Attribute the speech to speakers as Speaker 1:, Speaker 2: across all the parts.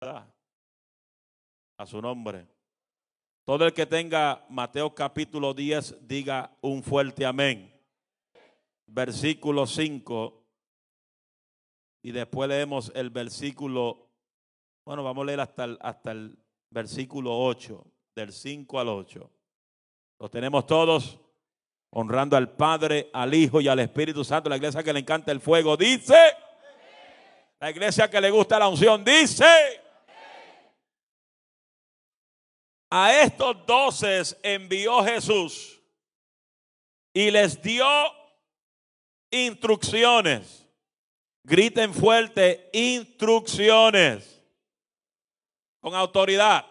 Speaker 1: a su nombre. Todo el que tenga Mateo capítulo 10, diga un fuerte amén. Versículo 5. Y después leemos el versículo, bueno, vamos a leer hasta el, hasta el versículo 8, del 5 al 8. lo tenemos todos honrando al Padre, al Hijo y al Espíritu Santo. La iglesia que le encanta el fuego dice, la iglesia que le gusta la unción dice,
Speaker 2: A estos doces envió Jesús y les dio
Speaker 1: instrucciones. Griten fuerte, instrucciones. Con autoridad,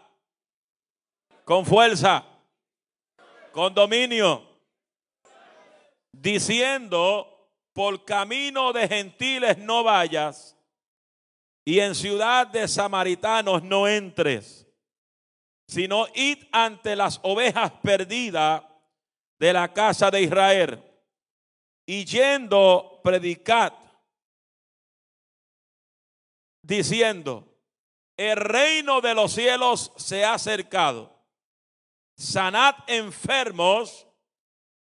Speaker 1: con fuerza, con dominio, diciendo, por camino de gentiles no vayas y en ciudad de samaritanos no entres sino id ante las ovejas perdidas
Speaker 2: de la casa de Israel. Y yendo, predicad, diciendo, el reino de los cielos se ha acercado. Sanad
Speaker 1: enfermos,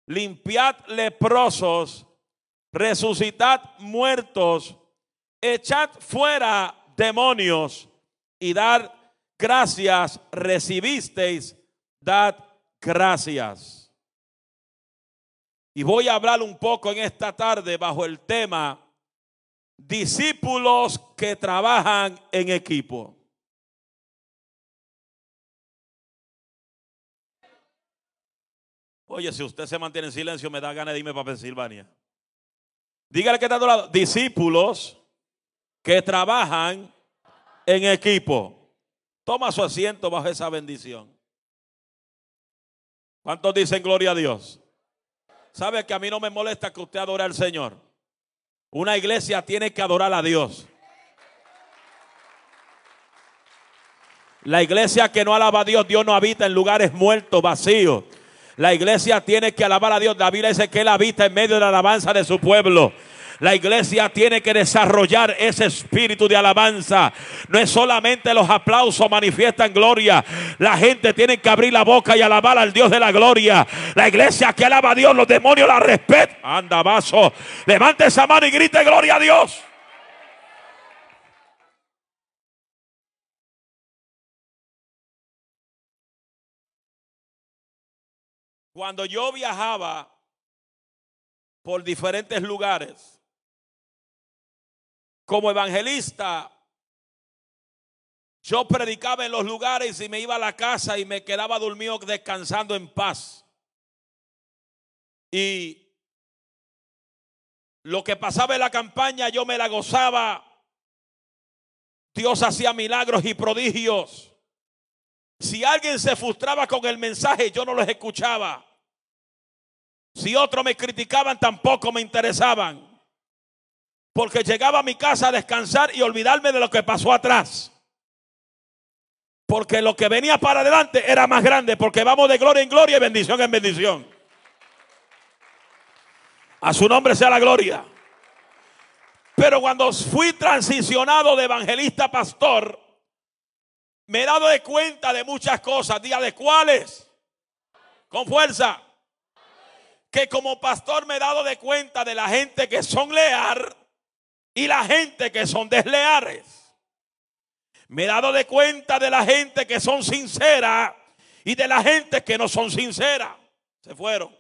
Speaker 1: limpiad leprosos, resucitad muertos, echad fuera demonios y dar gracias recibisteis, dad gracias. Y voy a hablar un poco en esta tarde bajo el
Speaker 2: tema discípulos que trabajan en equipo. Oye, si usted se mantiene en silencio, me da ganas de irme para Pensilvania. Dígale
Speaker 1: que está a lado. Discípulos que trabajan en equipo. Toma su asiento bajo esa bendición. ¿Cuántos dicen gloria a Dios? ¿Sabe que a mí no me molesta que usted adore al Señor? Una iglesia tiene que adorar a Dios. La iglesia que no alaba a Dios, Dios no habita en lugares muertos, vacíos. La iglesia tiene que alabar a Dios. David dice que él habita en medio de la alabanza de su pueblo. La iglesia tiene que desarrollar ese espíritu de alabanza. No es solamente los aplausos manifiestan gloria. La gente tiene que abrir la boca y alabar al Dios de la gloria. La iglesia que alaba a Dios, los demonios la respetan. Anda, vaso. Levante esa mano
Speaker 2: y grite gloria a Dios. Cuando yo viajaba por diferentes lugares, como evangelista,
Speaker 1: yo predicaba en los lugares y me iba a la casa y me quedaba dormido descansando en paz.
Speaker 2: Y lo que pasaba en la campaña yo me la gozaba. Dios hacía milagros y
Speaker 1: prodigios. Si alguien se frustraba con el mensaje, yo no los escuchaba. Si otros me criticaban, tampoco me interesaban porque llegaba a mi casa a descansar y olvidarme de lo que pasó atrás. Porque lo que venía para adelante era más grande, porque vamos de gloria en gloria y bendición en bendición. A su nombre sea la gloria. Pero cuando fui transicionado de evangelista a pastor, me he dado de cuenta de muchas cosas, día de cuáles, con fuerza, que como pastor me he dado de cuenta de la gente que son leal y la gente que son desleales. Me he dado de cuenta de la gente que son sinceras y de la gente que no son sinceras. Se fueron.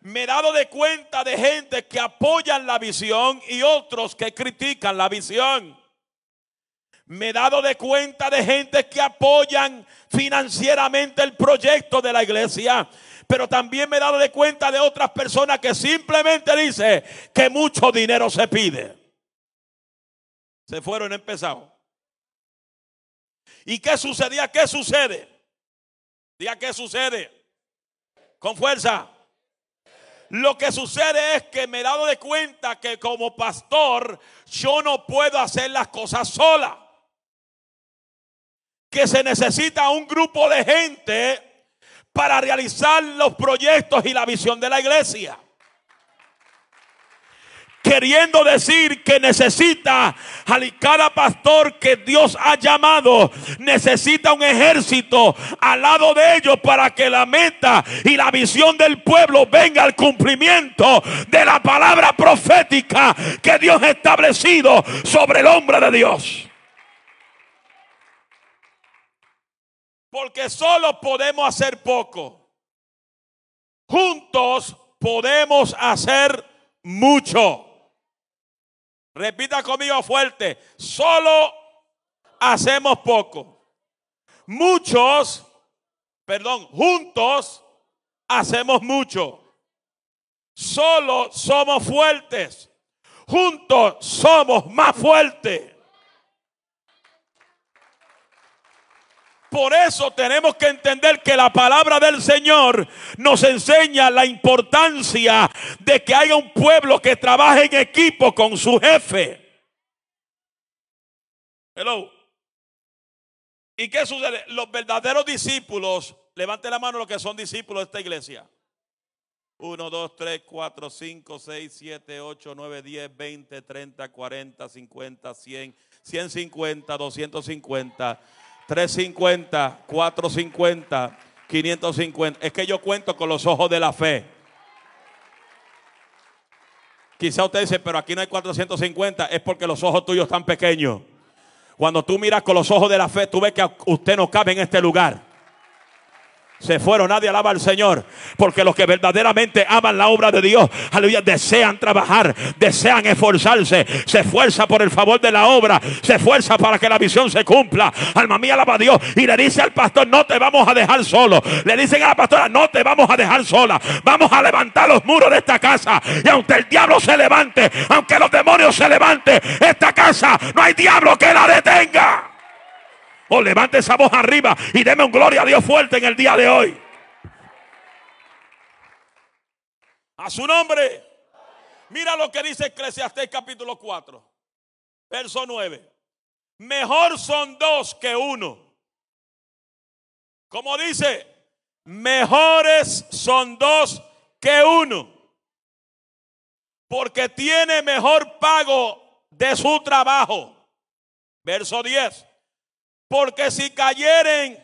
Speaker 1: Me he dado de cuenta de gente que apoyan la visión y otros que critican la visión. Me he dado de cuenta de gente que apoyan financieramente el proyecto de la iglesia pero también me he dado de cuenta de otras personas que simplemente dicen que mucho
Speaker 2: dinero se pide. Se fueron empezados. ¿Y qué sucedía? ¿Qué sucede? Diga qué sucede.
Speaker 1: Con fuerza. Lo que sucede es que me he dado de cuenta que como pastor yo no puedo hacer las cosas sola. Que se necesita un grupo de gente para realizar los proyectos y la visión de la iglesia. Queriendo decir que necesita a cada pastor que Dios ha llamado, necesita un ejército al lado de ellos para que la meta y la visión del pueblo venga al cumplimiento de la palabra profética que Dios ha establecido sobre el hombre de Dios. porque solo podemos hacer poco. Juntos podemos hacer mucho. Repita conmigo fuerte, solo hacemos poco. Muchos, perdón, juntos hacemos mucho. Solo somos fuertes. Juntos somos más fuertes. Por eso tenemos que entender que la palabra del Señor nos enseña la importancia de que haya un pueblo que trabaje en
Speaker 2: equipo con su jefe.
Speaker 3: Hello.
Speaker 1: ¿Y qué sucede? Los verdaderos discípulos, levante la mano los que son discípulos de esta iglesia. 1, 2, 3, 4, 5, 6, 7, 8, 9, 10, 20, 30, 40, 50, 100, 150, 250. 350, 450, 550. Es que yo cuento con los ojos de la fe. Quizá usted dice, pero aquí no hay 450, es porque los ojos tuyos están pequeños. Cuando tú miras con los ojos de la fe, tú ves que usted no cabe en este lugar se fueron. Nadie alaba al Señor. Porque los que verdaderamente aman la obra de Dios, aleluya, desean trabajar, desean esforzarse, se esfuerza por el favor de la obra, se esfuerza para que la visión se cumpla. Alma mía, alaba a Dios. Y le dice al pastor, no te vamos a dejar solo. Le dicen a la pastora, no te vamos a dejar sola. Vamos a levantar los muros de esta casa. Y aunque el diablo se levante, aunque los demonios se levanten, esta casa no hay diablo que la detenga. O oh, levante esa voz arriba y deme un gloria a Dios fuerte en el día de hoy. A su nombre. Mira lo que dice Eclesiastés capítulo 4, verso 9. Mejor son dos que uno. Como dice, mejores son dos que uno. Porque tiene mejor pago de su trabajo. Verso 10. Porque si cayeren,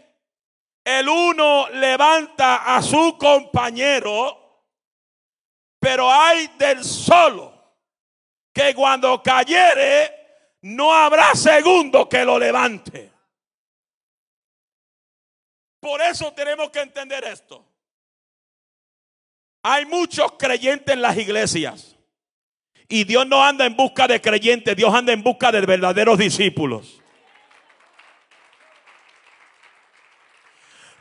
Speaker 1: el uno levanta a su compañero, pero hay del solo que cuando cayere, no habrá segundo que lo levante.
Speaker 2: Por eso tenemos que entender esto. Hay muchos creyentes en las iglesias. Y
Speaker 1: Dios no anda en busca de creyentes, Dios anda en busca de verdaderos discípulos.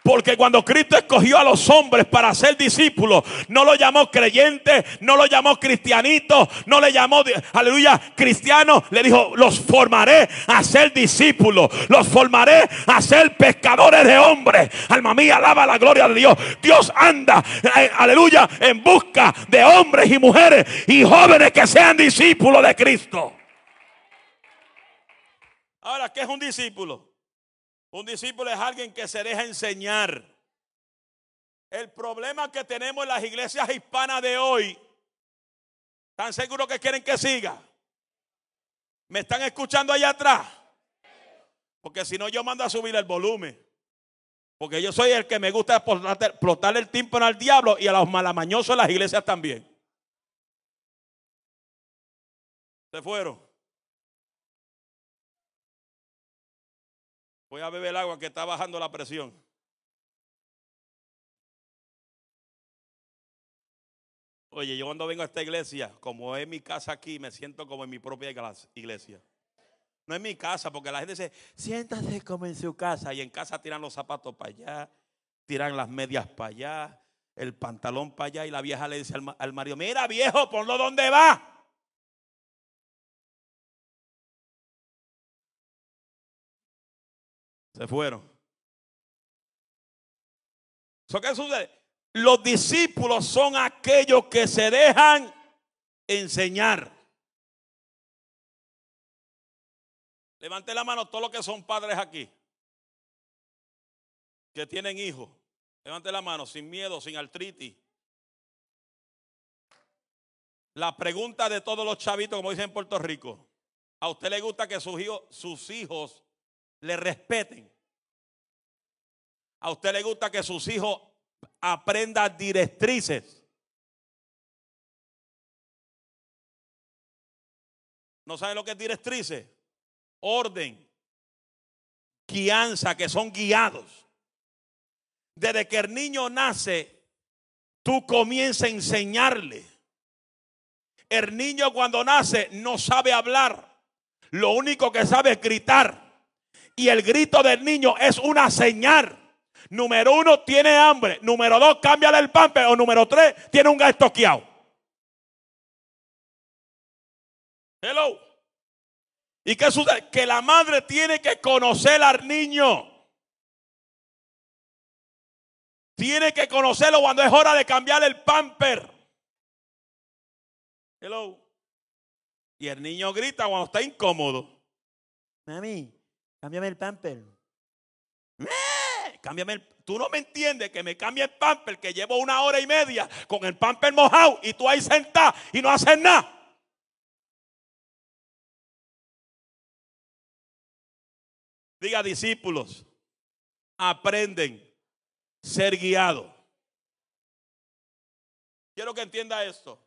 Speaker 1: Porque cuando Cristo escogió a los hombres para ser discípulos, no lo llamó creyente, no lo llamó cristianito, no le llamó, aleluya, cristiano. Le dijo, los formaré a ser discípulos, los formaré a ser pescadores de hombres. Alma mía, alaba la gloria de Dios. Dios anda, eh, aleluya, en busca de hombres y mujeres y jóvenes que sean
Speaker 2: discípulos de Cristo.
Speaker 1: Ahora, ¿qué es un discípulo? Un discípulo es alguien que se deja enseñar. El problema que tenemos en las iglesias hispanas de hoy, ¿están seguros que quieren que siga? ¿Me están escuchando allá atrás? Porque si no, yo mando a subir el volumen. Porque yo soy el que me gusta explotar el tímpano
Speaker 2: al diablo y a los malamañosos de las iglesias también. Se fueron. Voy a beber el agua que está bajando la presión. Oye, yo cuando vengo a esta iglesia, como es mi casa aquí,
Speaker 1: me siento como en mi propia iglesia. No es mi casa, porque la gente dice, siéntase como en su casa. Y en casa tiran los zapatos para allá, tiran las medias para allá,
Speaker 2: el pantalón para allá. Y la vieja le dice al, al marido, mira viejo, ponlo donde va. Se fueron. ¿So ¿Qué sucede? Los discípulos son aquellos que se dejan enseñar. Levante la mano todos los que son padres aquí, que tienen hijos. Levante la mano sin miedo, sin artritis. La pregunta de todos los
Speaker 1: chavitos, como dicen en Puerto Rico, ¿a usted le gusta que sus hijos, sus hijos le
Speaker 2: respeten. A usted le gusta que sus hijos aprendan directrices. ¿No sabe lo que es directrices? Orden,
Speaker 1: guianza, que son guiados. Desde que el niño nace, tú comienzas a enseñarle. El niño cuando nace no sabe hablar. Lo único que sabe es gritar. Y el grito del niño es una señal. Número uno, tiene hambre. Número dos, cambia
Speaker 2: el pamper. O número tres, tiene un gato toqueado. Hello. ¿Y qué sucede? Que la madre tiene que conocer al niño. Tiene que conocerlo cuando es hora de cambiar el pamper. Hello.
Speaker 1: Y el niño grita cuando está incómodo. Mami, Cámbiame el pamper. ¡Eh! Cámbiame el. Tú no me entiendes que me cambie el pamper, que llevo
Speaker 2: una hora y media con el pamper mojado y tú ahí sentá y no haces nada. Diga discípulos, aprenden ser guiados. Quiero que entienda esto.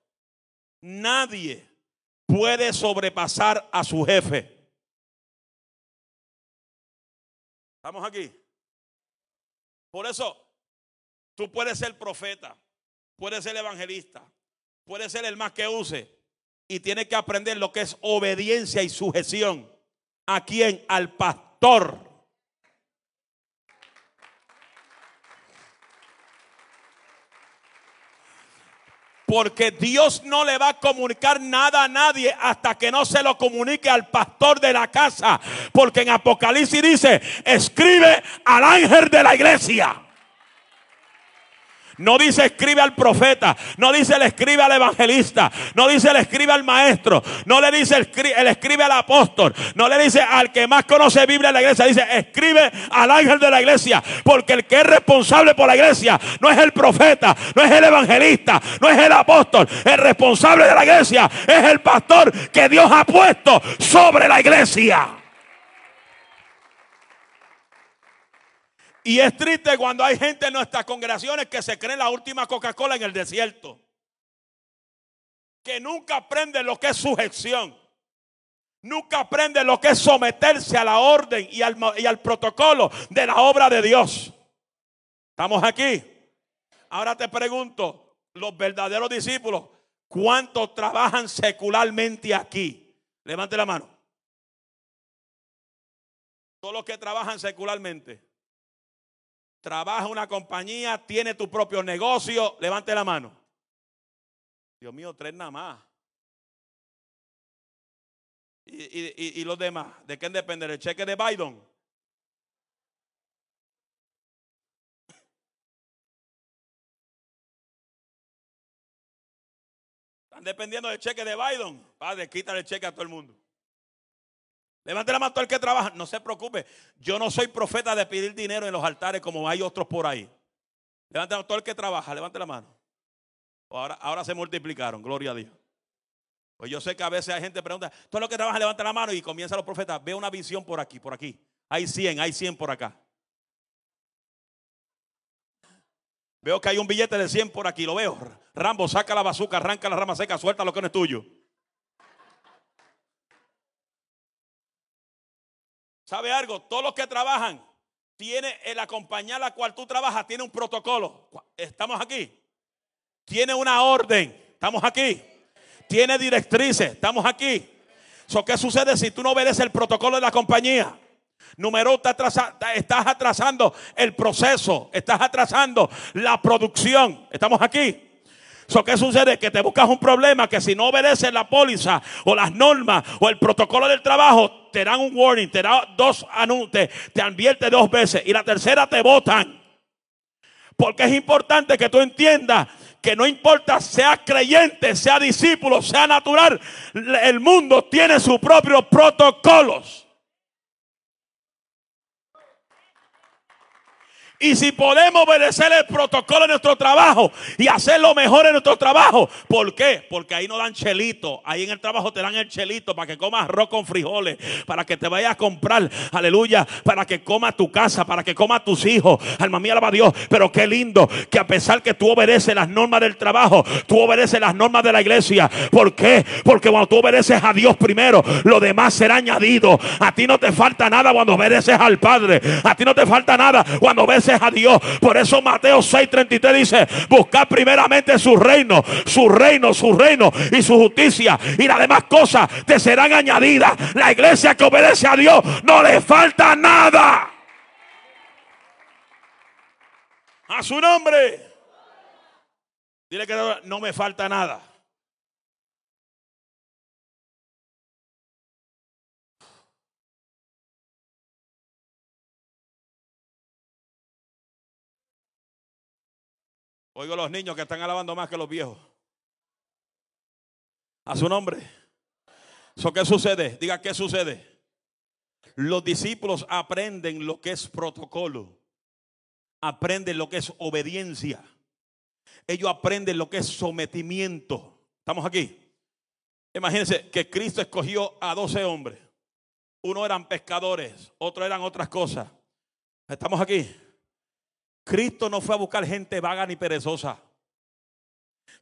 Speaker 2: Nadie puede sobrepasar a su jefe. Estamos aquí. Por eso, tú puedes ser profeta,
Speaker 1: puedes ser evangelista, puedes ser el más que use. Y tienes que aprender lo que es obediencia y sujeción. ¿A quién? Al pastor. Porque Dios no le va a comunicar nada a nadie hasta que no se lo comunique al pastor de la casa. Porque en Apocalipsis dice, escribe al ángel de la iglesia. No dice escribe al profeta, no dice le escribe al evangelista, no dice le escribe al maestro, no le dice escribe al apóstol, no le dice al que más conoce Biblia en la iglesia, dice escribe al ángel de la iglesia, porque el que es responsable por la iglesia no es el profeta, no es el evangelista, no es el apóstol, el responsable de la iglesia es el pastor que Dios ha puesto sobre la iglesia. Y es triste cuando hay gente en nuestras congregaciones que se cree la última Coca-Cola en el desierto. Que nunca aprende lo que es sujeción. Nunca aprende lo que es someterse a la orden y al, y al protocolo de la obra de Dios. ¿Estamos aquí? Ahora te pregunto, los verdaderos discípulos, ¿cuántos trabajan secularmente
Speaker 2: aquí? Levante la mano. Todos los que trabajan secularmente trabaja una compañía, tiene tu propio negocio, levante la mano. Dios mío, tres nada más. ¿Y, los demás? ¿De quién depende? ¿El cheque de Biden? Están dependiendo del cheque de Biden. Padre, quítale el cheque a todo el mundo. Levante la mano todo el que trabaja. No se preocupe. Yo no
Speaker 1: soy profeta de pedir dinero en los altares como hay otros por ahí. Levante la mano todo el que trabaja. Levante la mano. Ahora, ahora se multiplicaron. Gloria a Dios. Pues yo sé que a veces hay gente que pregunta, todo lo que trabaja, levanta la mano y comienza los profetas. Veo una visión por aquí, por aquí. Hay 100, hay 100 por acá. Veo que hay un billete de 100 por aquí, lo veo. Rambo, saca la bazuca, arranca la rama seca, suelta lo que no es tuyo. ¿Sabe algo? Todos los que trabajan, tiene la compañía a la cual tú trabajas, tiene un protocolo. Estamos aquí. Tiene una orden. Estamos aquí. Tiene directrices. Estamos aquí. So, ¿Qué sucede si tú no obedeces el protocolo de la compañía? Número uno, estás atrasando el proceso, estás atrasando la producción. ¿Estamos aquí? So, ¿Qué sucede? Que te buscas un problema que si no obedeces la póliza o las normas o el protocolo del trabajo, te dan un warning, te dan dos anuncios, te advierte dos veces y la tercera te votan. Porque es importante que tú entiendas que no importa sea creyente, sea discípulo, sea natural, el mundo tiene sus propios protocolos. Y si podemos obedecer el protocolo de nuestro trabajo y hacer lo mejor en nuestro trabajo, ¿por qué? Porque ahí no dan chelito. Ahí en el trabajo te dan el chelito para que comas arroz con frijoles, para que te vayas a comprar, aleluya, para que comas tu casa, para que comas tus hijos. Alma mía, alaba Dios. Pero qué lindo que a pesar que tú obedeces las normas del trabajo, tú obedeces las normas de la iglesia. ¿Por qué? Porque cuando tú obedeces a Dios primero, lo demás será añadido. A ti no te falta nada cuando obedeces al Padre. A ti no te falta nada cuando obedeces a Dios. Por eso Mateo 6:33 dice, buscar primeramente su reino, su reino, su reino y su justicia. Y las demás cosas te serán añadidas. La iglesia que obedece a Dios no le falta nada. A su nombre.
Speaker 2: Dile que no me falta nada. Oigo los niños que están alabando más que los viejos. A su nombre.
Speaker 1: So, ¿Qué sucede? Diga, ¿qué sucede? Los discípulos aprenden lo que es protocolo. Aprenden lo que es obediencia. Ellos aprenden lo que es sometimiento. ¿Estamos aquí? Imagínense que Cristo escogió a 12 hombres. Uno eran pescadores, otro eran otras cosas. ¿Estamos aquí? Cristo no fue a buscar gente vaga ni perezosa.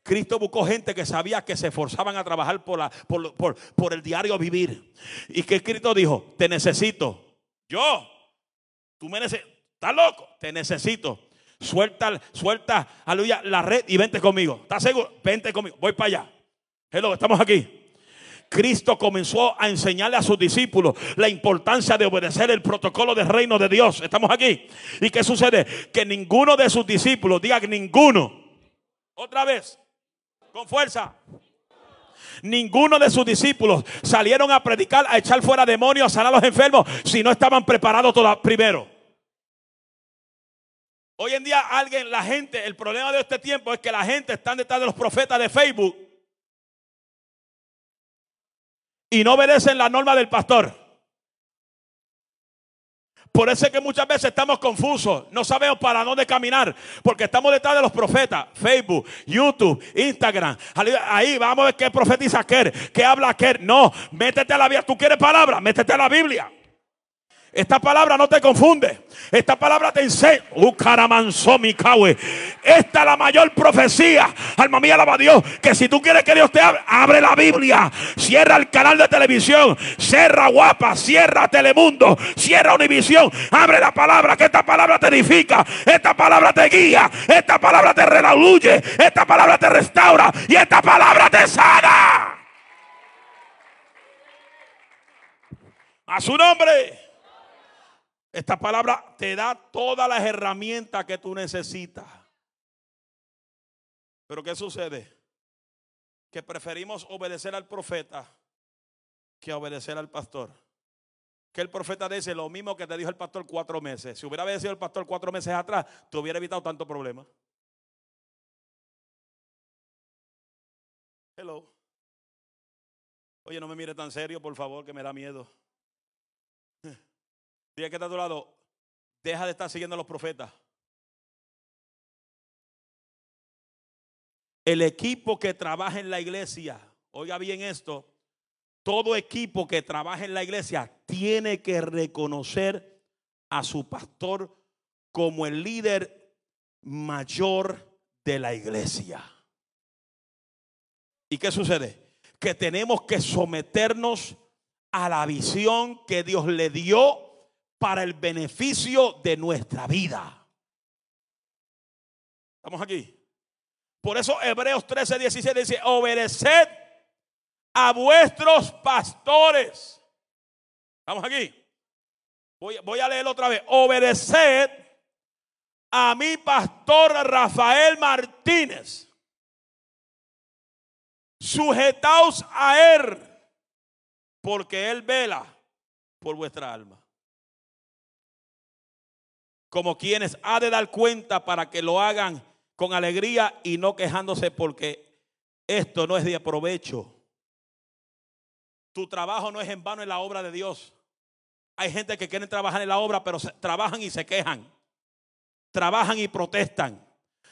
Speaker 1: Cristo buscó gente que sabía que se esforzaban a trabajar por, la, por, el diario vivir. Y que Cristo dijo, te necesito. Yo, tú me necesitas. ¿Estás loco? Te necesito. Suelta, suelta, aleluya, la red y vente conmigo. ¿Estás seguro? Vente conmigo. Voy para allá. Hello, estamos aquí. Cristo comenzó a enseñarle a sus discípulos la importancia de obedecer el protocolo del reino de Dios. Estamos aquí. ¿Y qué sucede? Que ninguno de sus discípulos, diga ninguno, otra vez, con fuerza. Ninguno de sus discípulos salieron a predicar, a echar fuera demonios, a sanar a los enfermos, si no estaban preparados primero.
Speaker 2: Hoy en día alguien, la gente, el problema de este tiempo es que la gente está detrás de los profetas de Facebook y no obedecen la norma del pastor. Por eso
Speaker 1: es que muchas veces estamos confusos, no sabemos para dónde caminar, porque estamos detrás de los profetas, Facebook, YouTube, Instagram. Ahí vamos a ver qué profetiza aquel, qué habla aquel. No, métete a la Biblia. ¿Tú quieres palabra? Métete a la Biblia. Esta palabra no te confunde. Esta palabra te enseña. Esta es la mayor profecía. Alma mía, alaba a Dios. Que si tú quieres que Dios te abre, abre la Biblia. Cierra el canal de televisión. Cierra Guapa. Cierra Telemundo. Cierra Univisión. Abre la palabra. Que esta palabra te edifica. Esta palabra te guía. Esta palabra te reluye. Esta palabra te restaura. Y esta palabra te sana. A su nombre. Esta palabra te da todas las herramientas que tú necesitas. Pero ¿qué sucede? Que preferimos obedecer al profeta que obedecer al pastor. Que el profeta dice lo mismo que te dijo el pastor cuatro
Speaker 2: meses. Si hubiera obedecido el pastor cuatro meses atrás, te hubiera evitado tanto problema. Hello. Oye, no me mire tan serio, por favor, que me da miedo que está a tu lado, deja de estar siguiendo a los profetas. El equipo que trabaja en la iglesia, oiga bien esto,
Speaker 1: todo equipo que trabaja en la iglesia tiene que reconocer a su pastor como el líder mayor de la iglesia. ¿Y qué sucede? Que tenemos que someternos a la visión que Dios le dio para el beneficio de nuestra vida. ¿Estamos aquí? Por eso Hebreos 13, 17 dice, obedeced a vuestros pastores. ¿Estamos aquí? Voy, voy a leer otra vez. Obedeced a mi pastor Rafael Martínez.
Speaker 2: Sujetaos a él, porque él vela por vuestra alma
Speaker 1: como quienes ha de dar cuenta para que lo hagan con alegría y no quejándose porque esto no es de provecho. Tu trabajo no es en vano en la obra de Dios. Hay gente que quiere trabajar en la obra, pero trabajan y se quejan. Trabajan y protestan.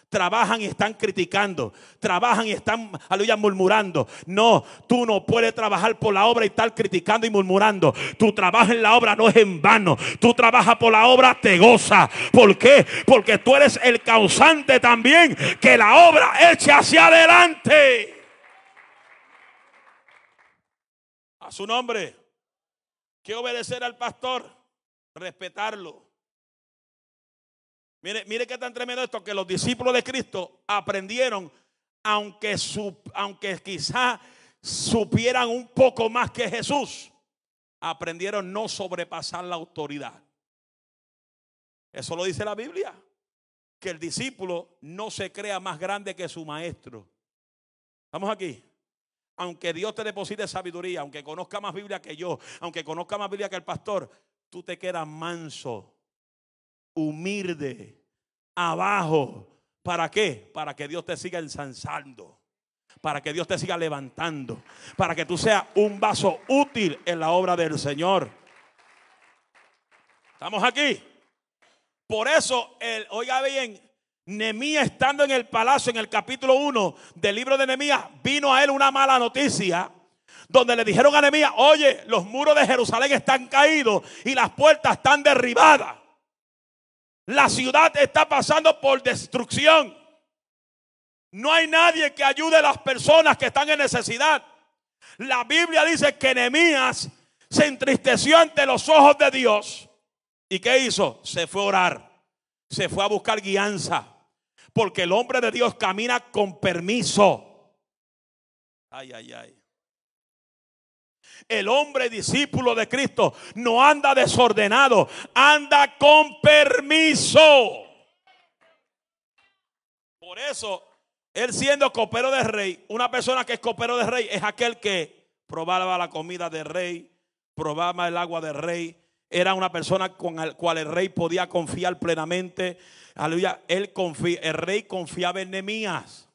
Speaker 1: Trabajan y están criticando. Trabajan y están, aleluya, murmurando. No, tú no puedes trabajar por la obra y estar criticando y murmurando. Tu trabajo en la obra no es en vano. Tú trabajas por la obra, te goza. ¿Por qué? Porque tú eres el causante también que la obra eche hacia adelante. A su nombre. Que obedecer al pastor? Respetarlo. Mire, que qué tan tremendo esto, que los discípulos de Cristo aprendieron, aunque, quizás quizá supieran un poco más que Jesús, aprendieron no sobrepasar la autoridad. Eso lo dice la Biblia, que el discípulo no se crea más grande que su maestro. Estamos aquí aunque Dios te deposite sabiduría, aunque conozca más Biblia que yo, aunque conozca más Biblia que el pastor, tú te quedas manso humilde, abajo. ¿Para qué? Para que Dios te siga ensanzando. Para que Dios te siga levantando. Para que tú seas un vaso útil en la obra del Señor. ¿Estamos aquí? Por eso, el, oiga bien, Nemías estando en el palacio, en el capítulo 1 del libro de Nemías, vino a él una mala noticia donde le dijeron a Nehemías, oye, los muros de Jerusalén están caídos y las puertas están derribadas. La ciudad está pasando por destrucción. No hay nadie que ayude a las personas que están en necesidad. La Biblia dice que Nehemías se entristeció ante los ojos de Dios. ¿Y qué hizo? Se fue a orar. Se fue a buscar guianza. Porque el hombre de Dios camina con permiso. Ay, ay, ay. El hombre discípulo de Cristo no anda desordenado, anda con permiso. Por eso, él siendo copero de rey, una persona que es copero de rey es aquel que probaba la comida de rey, probaba el agua de rey. Era una persona con la cual el rey podía confiar plenamente. Aleluya, el rey confiaba en Nemías.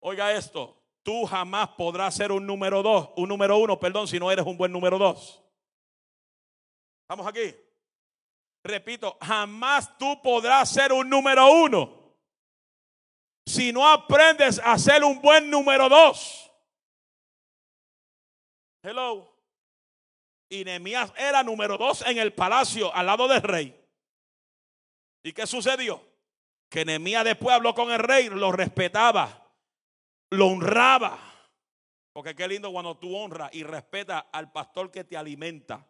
Speaker 1: Oiga esto, Tú jamás podrás ser un número dos, un número uno, perdón, si no eres un buen número dos. ¿Estamos aquí? Repito, jamás tú podrás ser un número uno si no aprendes a ser un buen número dos. Hello. Y Nemías era número dos en el palacio al lado del rey. ¿Y qué sucedió? Que Nemías después habló con el rey, lo respetaba lo honraba. Porque qué lindo cuando tú honras y respetas al pastor que te alimenta.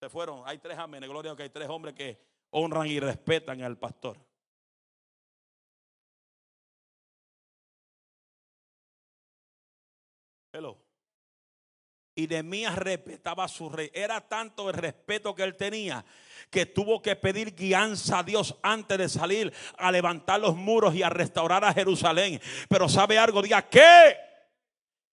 Speaker 1: Se fueron, hay tres amenes,
Speaker 2: gloria que hay tres hombres que honran y respetan al pastor. Hello. Y mía respetaba a su rey. Era tanto el respeto que él tenía
Speaker 1: que tuvo que pedir guianza a Dios antes de salir a levantar los muros y a restaurar a Jerusalén. Pero sabe algo, diga, ¿qué?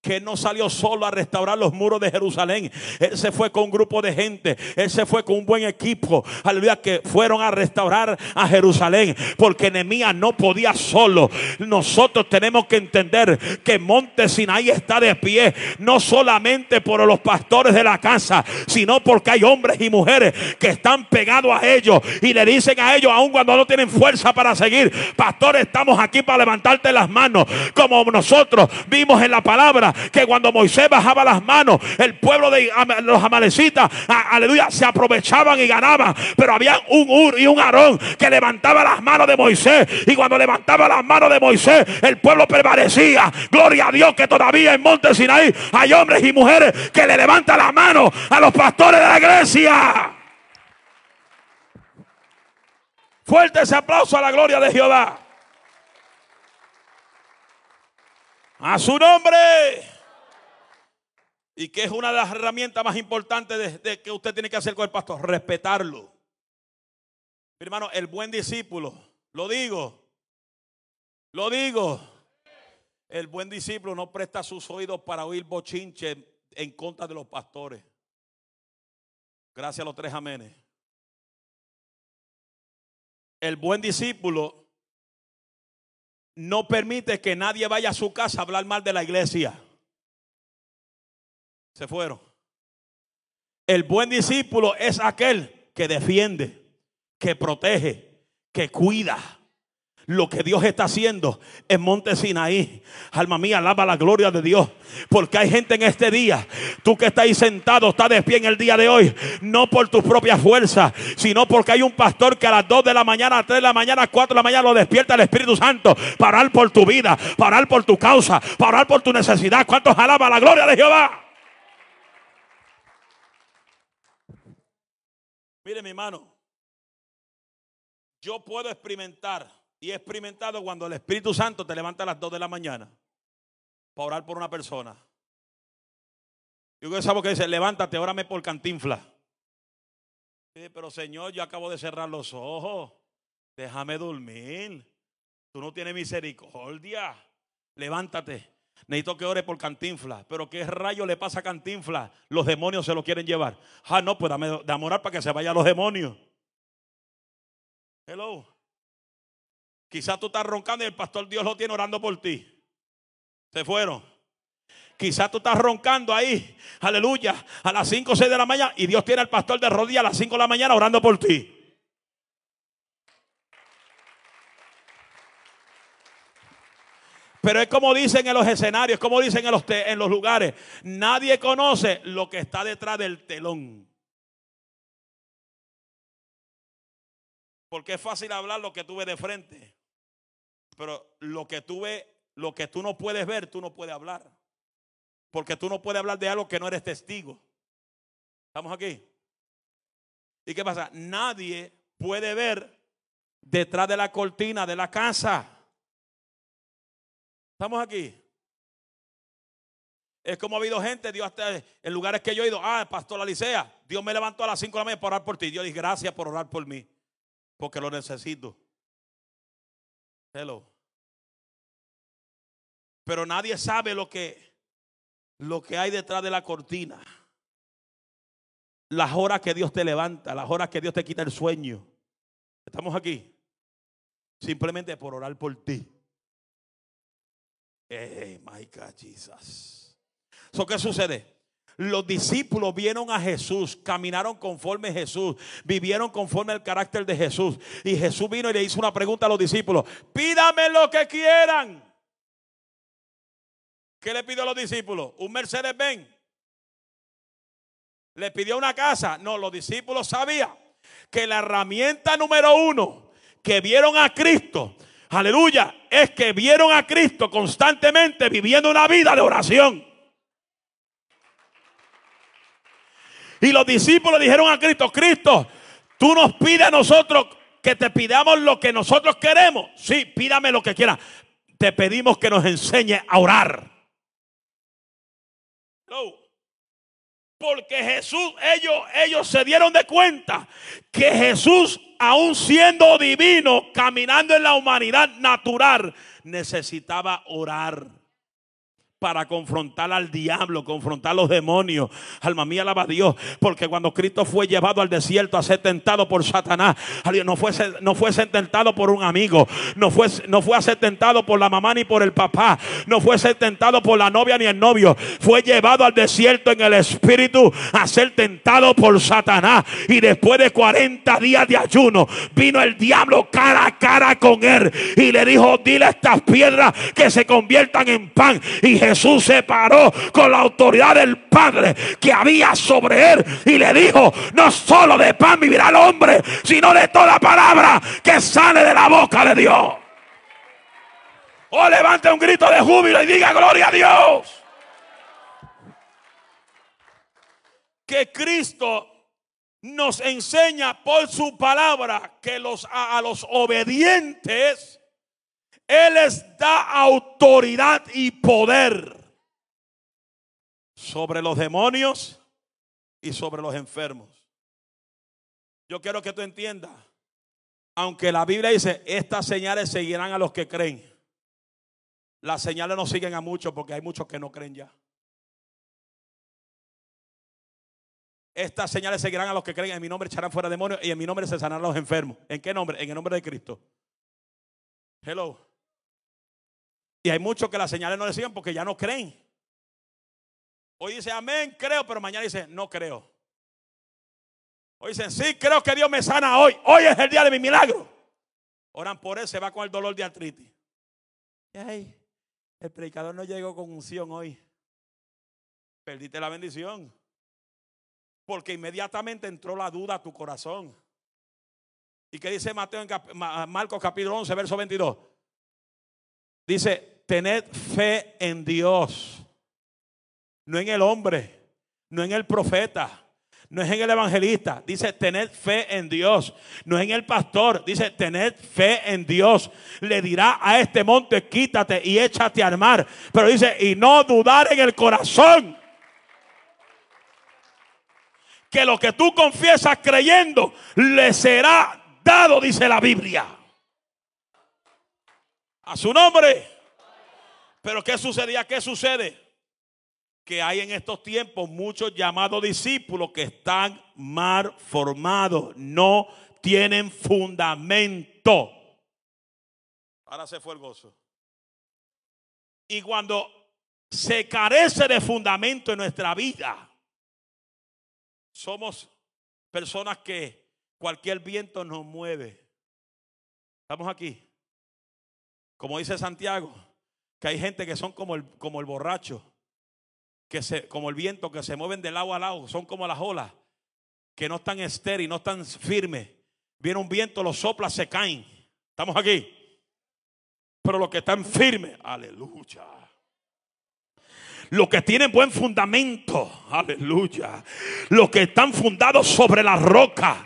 Speaker 1: que no salió solo a restaurar los muros de Jerusalén. Él se fue con un grupo de gente. Él se fue con un buen equipo. Aleluya, que fueron a restaurar a Jerusalén. Porque Nehemías no podía solo. Nosotros tenemos que entender que Monte Sinaí está de pie. No solamente por los pastores de la casa, sino porque hay hombres y mujeres que están pegados a ellos y le dicen a ellos, aun cuando no tienen fuerza para seguir, pastor, estamos aquí para levantarte las manos. Como nosotros vimos en la palabra que cuando Moisés bajaba las manos, el pueblo de los amalecitas, aleluya, se aprovechaban y ganaban. Pero había un Ur y un Aarón que levantaba las manos de Moisés. Y cuando levantaba las manos de Moisés, el pueblo prevalecía. Gloria a Dios que todavía en Monte Sinaí hay hombres y mujeres que le levantan las mano a los pastores de la iglesia. Fuerte ese aplauso a la gloria de Jehová. A su nombre. Y que es una de las herramientas más importantes de, que usted tiene que hacer con el pastor, respetarlo. hermano, el buen discípulo, lo digo, lo digo. El buen discípulo no presta sus oídos para oír bochinche
Speaker 2: en contra de los pastores. Gracias a los tres amenes. El buen discípulo no permite que nadie vaya a su casa a hablar mal de la iglesia.
Speaker 1: Se fueron. El buen discípulo es aquel que defiende, que protege, que cuida, lo que Dios está haciendo en Monte Sinaí. Alma mía, alaba la gloria de Dios. Porque hay gente en este día, tú que estás ahí sentado, estás de pie en el día de hoy, no por tus propias fuerzas, sino porque hay un pastor que a las 2 de la mañana, a 3 de la mañana, a 4 de la mañana lo despierta el Espíritu Santo para por tu vida, para por tu causa, para por tu necesidad. ¿Cuántos alaba la gloria de Jehová? Mire mi mano, yo puedo experimentar y he experimentado cuando el Espíritu Santo te levanta a las 2 de la mañana para orar por una persona. Yo creo que que dice, levántate, órame por cantinfla. pero Señor, yo acabo de cerrar los ojos. Déjame dormir. Tú no tienes misericordia. Levántate. Necesito que ore por Cantinfla Pero ¿qué rayo le pasa a Cantinfla Los demonios se lo quieren llevar. Ah, no, pues dame, de orar para que se vayan los demonios. Hello. Quizás tú estás roncando y el pastor Dios lo tiene orando por ti. Se fueron. Quizás tú estás roncando ahí, aleluya, a las 5 o 6 de la mañana y Dios tiene al pastor de rodillas a las 5 de la mañana orando por ti. Pero es como dicen en los escenarios, es como dicen en los, en los lugares.
Speaker 2: Nadie conoce lo que está detrás del telón. Porque es fácil hablar lo que tuve de frente. Pero
Speaker 1: lo que tú ves, lo que tú no puedes ver, tú no puedes hablar. Porque tú no puedes hablar de algo que no eres testigo. ¿Estamos aquí? ¿Y qué pasa? Nadie puede ver detrás de la cortina de la casa. ¿Estamos aquí? Es como ha habido gente, Dios, hasta en lugares que yo he ido, ah, pastor Licea, Dios me levantó a las 5 de la mañana para orar por ti. Dios dice, gracias
Speaker 2: por orar por mí, porque lo necesito. Hello. Pero nadie sabe lo que, lo que hay detrás de la cortina. Las horas que Dios te levanta, las horas que Dios te
Speaker 1: quita el sueño. Estamos aquí simplemente por orar por ti. Hey, eh, my ¿Qué sucede? Los discípulos vieron a Jesús, caminaron conforme a Jesús, vivieron conforme al carácter de Jesús. Y Jesús vino y le hizo una pregunta a los discípulos, pídame lo que quieran. ¿Qué le pidió a los discípulos? Un Mercedes Benz. Le pidió una casa. No, los discípulos sabían que la herramienta número uno que vieron a Cristo, aleluya, es que vieron a Cristo constantemente viviendo una vida de oración. Y los discípulos dijeron a Cristo, Cristo, tú nos pides a nosotros que te pidamos lo que nosotros queremos. Sí, pídame lo que quieras. Te pedimos que nos enseñe a orar. Porque Jesús, ellos, ellos se dieron de cuenta que Jesús, aún siendo divino, caminando en la humanidad natural, necesitaba orar para confrontar al diablo, confrontar a los demonios. Alma mía, alaba a Dios, porque cuando Cristo fue llevado al desierto a ser tentado por Satanás, no fue, no fue tentado por un amigo, no fue, no fue a ser tentado por la mamá ni por el papá, no fue ser tentado por la novia ni el novio, fue llevado al desierto en el espíritu a ser tentado por Satanás. Y después de 40 días de ayuno, vino el diablo cara a cara con él y le dijo, dile estas piedras que se conviertan en pan. Y Jesús Jesús se paró con la autoridad del Padre que había sobre él y le dijo, no solo de pan vivirá el hombre, sino de toda palabra que sale de la boca de Dios. Oh, levante un grito de júbilo y diga gloria a Dios. Que Cristo nos enseña por su palabra que los, a los obedientes él les da autoridad y poder sobre los demonios y sobre los enfermos. Yo quiero que tú entiendas, aunque la Biblia dice, estas señales seguirán a los que creen.
Speaker 2: Las señales no siguen a muchos porque hay muchos que no creen ya. Estas señales seguirán a los que creen. En mi nombre echarán fuera demonios y en
Speaker 1: mi nombre se sanarán los enfermos. ¿En qué nombre? En el nombre de Cristo. Hello. Y hay muchos que las señales no le siguen porque ya no creen. Hoy dice amén, creo, pero mañana dice no creo. Hoy dicen sí, creo que Dios me sana
Speaker 2: hoy. Hoy es el día de mi milagro.
Speaker 1: Oran por él, se va con el dolor de artritis. hay el predicador no llegó con unción hoy. Perdiste la bendición. Porque inmediatamente entró la duda a tu corazón. ¿Y qué dice Mateo en Marcos capítulo 11, verso 22? Dice, tened fe en Dios, no en el hombre, no en el profeta. No es en el evangelista, dice tened fe en Dios. No es en el pastor, dice tened fe en Dios. Le dirá a este monte, quítate y échate al mar. Pero dice, y no dudar en el corazón que lo que tú confiesas creyendo le será dado, dice la Biblia. A su nombre. Pero ¿qué sucedía? ¿Qué sucede? Que hay en estos tiempos muchos llamados discípulos que están mal formados, no tienen fundamento. Ahora se fue el gozo. Y cuando se carece de fundamento en nuestra
Speaker 2: vida, somos personas que cualquier viento nos mueve. Estamos aquí. Como dice
Speaker 1: Santiago, hay gente que son como el, como el borracho, que se, como el viento, que se mueven de lado a lado, son como las olas, que no están estériles, no están firmes. Viene un viento, los sopla, se caen. Estamos aquí. Pero los que están firmes, aleluya. Los que tienen buen fundamento, aleluya. Los que están fundados sobre la roca,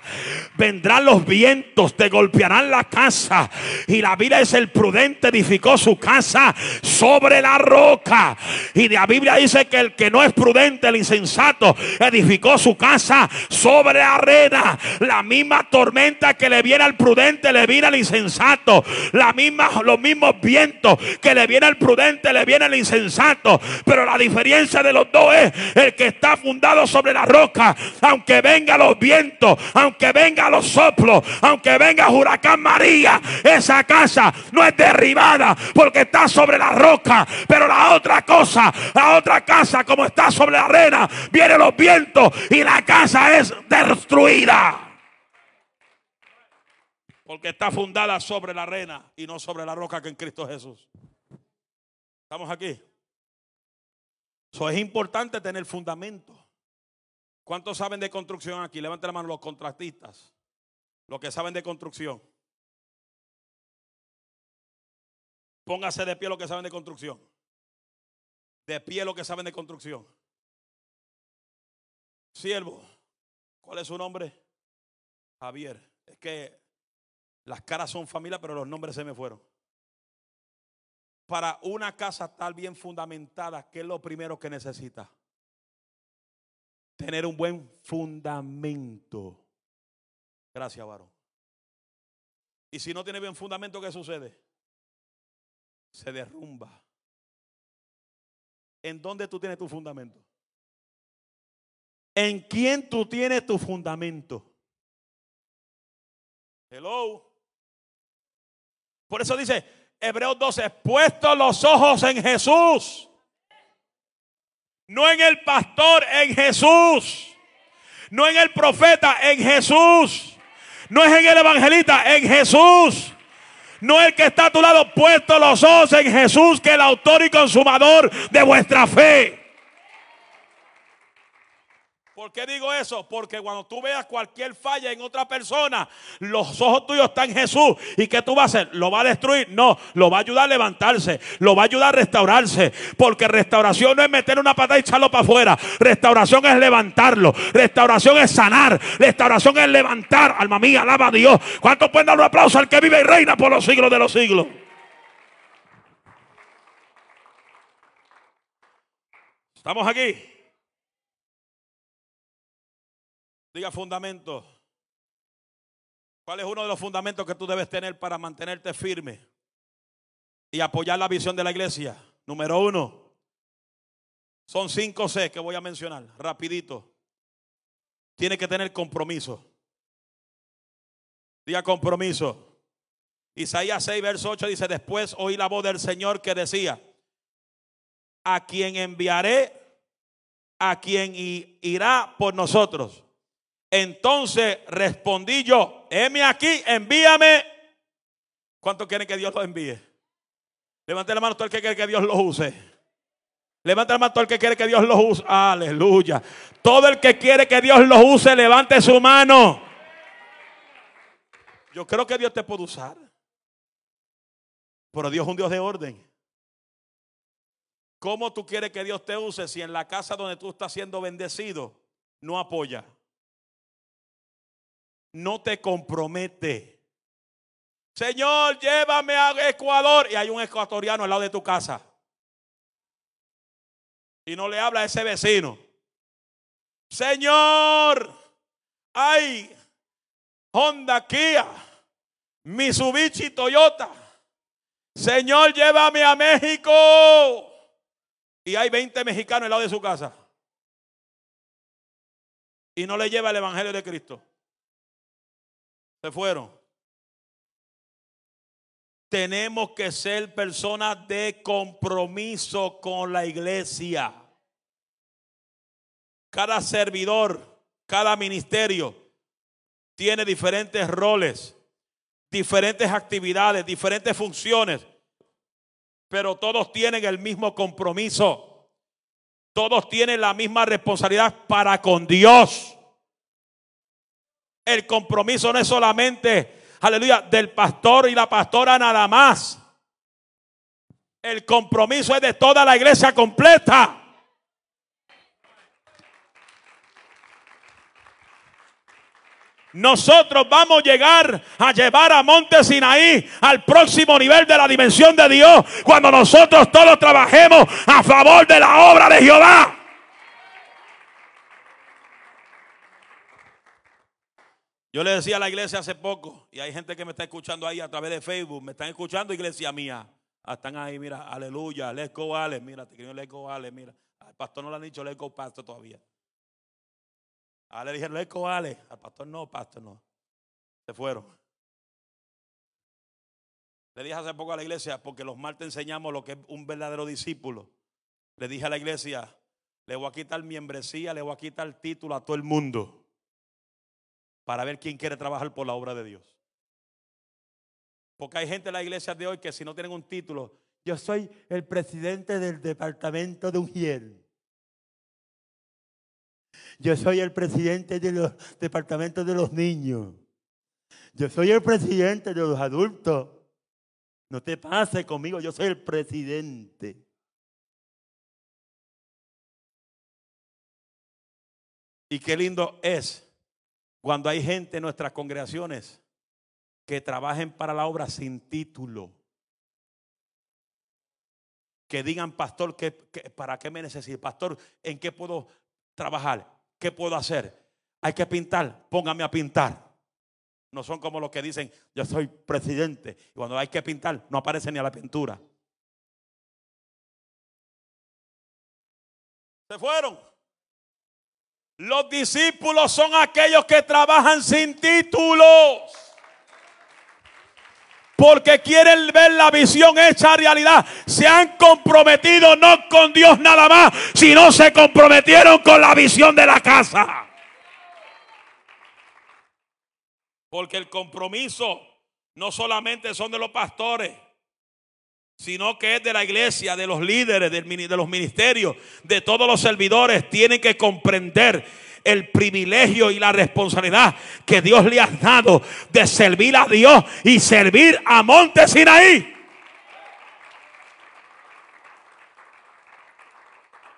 Speaker 1: vendrán los vientos, te golpearán la casa. Y la Biblia es el prudente edificó su casa sobre la roca. Y la Biblia dice que el que no es prudente, el insensato, edificó su casa sobre la arena. La misma tormenta que le viene al prudente, le viene al insensato. La misma, los mismos vientos que le viene al prudente, le viene al insensato. Pero la diferencia de los dos es el que está fundado sobre la roca. Aunque venga los vientos, aunque venga los soplos, aunque venga huracán María, esa casa no es derribada porque está sobre la roca. Pero la otra cosa, la otra casa como está sobre la arena, viene los vientos y la casa es destruida. Porque está fundada sobre la arena y no sobre la roca que en Cristo Jesús. ¿Estamos aquí? Eso es importante tener
Speaker 2: fundamento. ¿Cuántos saben de construcción aquí? Levanten la mano los contratistas. Los que saben de construcción. Póngase de pie los que saben de construcción. De pie los que saben de construcción. Siervo, ¿cuál es su nombre? Javier. Es que las caras son familia, pero los nombres se me fueron
Speaker 1: para una casa tal bien fundamentada, ¿qué es lo primero que necesita?
Speaker 2: Tener un buen fundamento. Gracias, varón. Y si no tiene bien fundamento, ¿qué sucede? Se derrumba. ¿En dónde tú tienes tu fundamento? ¿En quién tú tienes tu fundamento? Hello. Por eso dice, Hebreos 12,
Speaker 1: puesto los ojos en Jesús. No en el pastor, en Jesús. No en el profeta, en Jesús. No es en el evangelista, en Jesús. No el que está a tu lado, puesto los ojos en Jesús, que el autor y consumador de vuestra fe. ¿Por qué digo eso? Porque cuando tú veas cualquier falla en otra persona, los ojos tuyos están en Jesús. ¿Y qué tú vas a hacer? ¿Lo va a destruir? No, lo va a ayudar a levantarse, lo va a ayudar a restaurarse. Porque restauración no es meter una pata y echarlo para afuera. Restauración es levantarlo. Restauración es sanar. Restauración es levantar. Alma mía, alaba a Dios. ¿Cuántos pueden dar un aplauso al que vive y reina por los siglos de los siglos? Estamos aquí.
Speaker 2: Diga fundamentos ¿Cuál es uno de los fundamentos que tú debes tener para mantenerte firme y
Speaker 1: apoyar la visión de la iglesia? Número uno. Son cinco C que voy a mencionar, rapidito. Tiene que tener compromiso. Diga compromiso. Isaías 6, verso 8 dice, después oí la voz del Señor que decía, a quien enviaré, a quien irá por nosotros. Entonces respondí yo, heme aquí, envíame. ¿Cuánto quieren que Dios los envíe? Levante la mano todo el que quiere que Dios lo use. Levante la mano todo el que quiere que Dios los use. Aleluya. Todo el que quiere que Dios los use, levante su mano. Yo creo que Dios te puede usar. Pero Dios es un Dios de orden. ¿Cómo tú quieres que Dios te use si en la casa donde tú estás siendo bendecido no apoya? no te compromete. Señor, llévame a Ecuador. Y hay un ecuatoriano al lado de tu casa. Y no le habla a ese vecino. Señor, hay Honda Kia, Mitsubishi Toyota. Señor, llévame a México. Y hay 20 mexicanos al lado de su casa.
Speaker 2: Y no le lleva el Evangelio de Cristo. Se fueron. Tenemos que ser personas
Speaker 1: de compromiso con la iglesia. Cada servidor, cada ministerio tiene diferentes roles, diferentes actividades, diferentes funciones, pero todos tienen el mismo compromiso. Todos tienen la misma responsabilidad para con Dios. El compromiso no es solamente, aleluya, del pastor y la pastora nada más. El compromiso es de toda la iglesia completa. Nosotros vamos a llegar a llevar a Monte Sinaí al próximo nivel de la dimensión de Dios
Speaker 3: cuando nosotros todos trabajemos a favor de la obra de Jehová.
Speaker 1: Yo le decía a la iglesia hace poco, y hay gente que me está escuchando ahí a través de Facebook, me están escuchando, iglesia mía. Ah, están ahí, mira, aleluya, let's go, mira, te quiero let's Ale, mira. Al pastor no le han dicho let's go, pastor,
Speaker 2: todavía. Ah, le dije, let's go, Ale. Al pastor no, pastor no. Se fueron. Le dije hace poco a la iglesia, porque los martes
Speaker 1: enseñamos lo que es un verdadero discípulo. Le dije a la iglesia, le voy a quitar membresía, le voy a quitar título a todo el mundo para ver quién quiere trabajar por la obra de Dios. Porque hay gente en la iglesia de hoy que si no tienen un título, yo soy el presidente del departamento de Ungiel. Yo soy el presidente del departamento de los niños.
Speaker 2: Yo soy el presidente de los adultos. No te pases conmigo, yo soy el presidente. Y qué lindo es cuando hay gente en nuestras congregaciones
Speaker 1: que trabajen para la obra sin título. Que digan, pastor, ¿qué, para qué me necesito? Pastor, ¿en qué puedo trabajar? ¿Qué puedo hacer? Hay que pintar, póngame a pintar. No
Speaker 2: son como los que dicen, yo soy presidente. Y cuando hay que pintar, no aparece ni a la pintura. Se fueron. Los discípulos son aquellos que trabajan sin títulos.
Speaker 1: Porque quieren ver la visión hecha realidad. Se han comprometido no con Dios nada más, sino se comprometieron con la visión de la casa. Porque el compromiso no solamente son de los pastores, sino que es de la iglesia, de los líderes, de los ministerios, de todos los servidores, tienen que comprender el privilegio y la responsabilidad que Dios le ha dado de servir a Dios y servir a Monte Sinaí.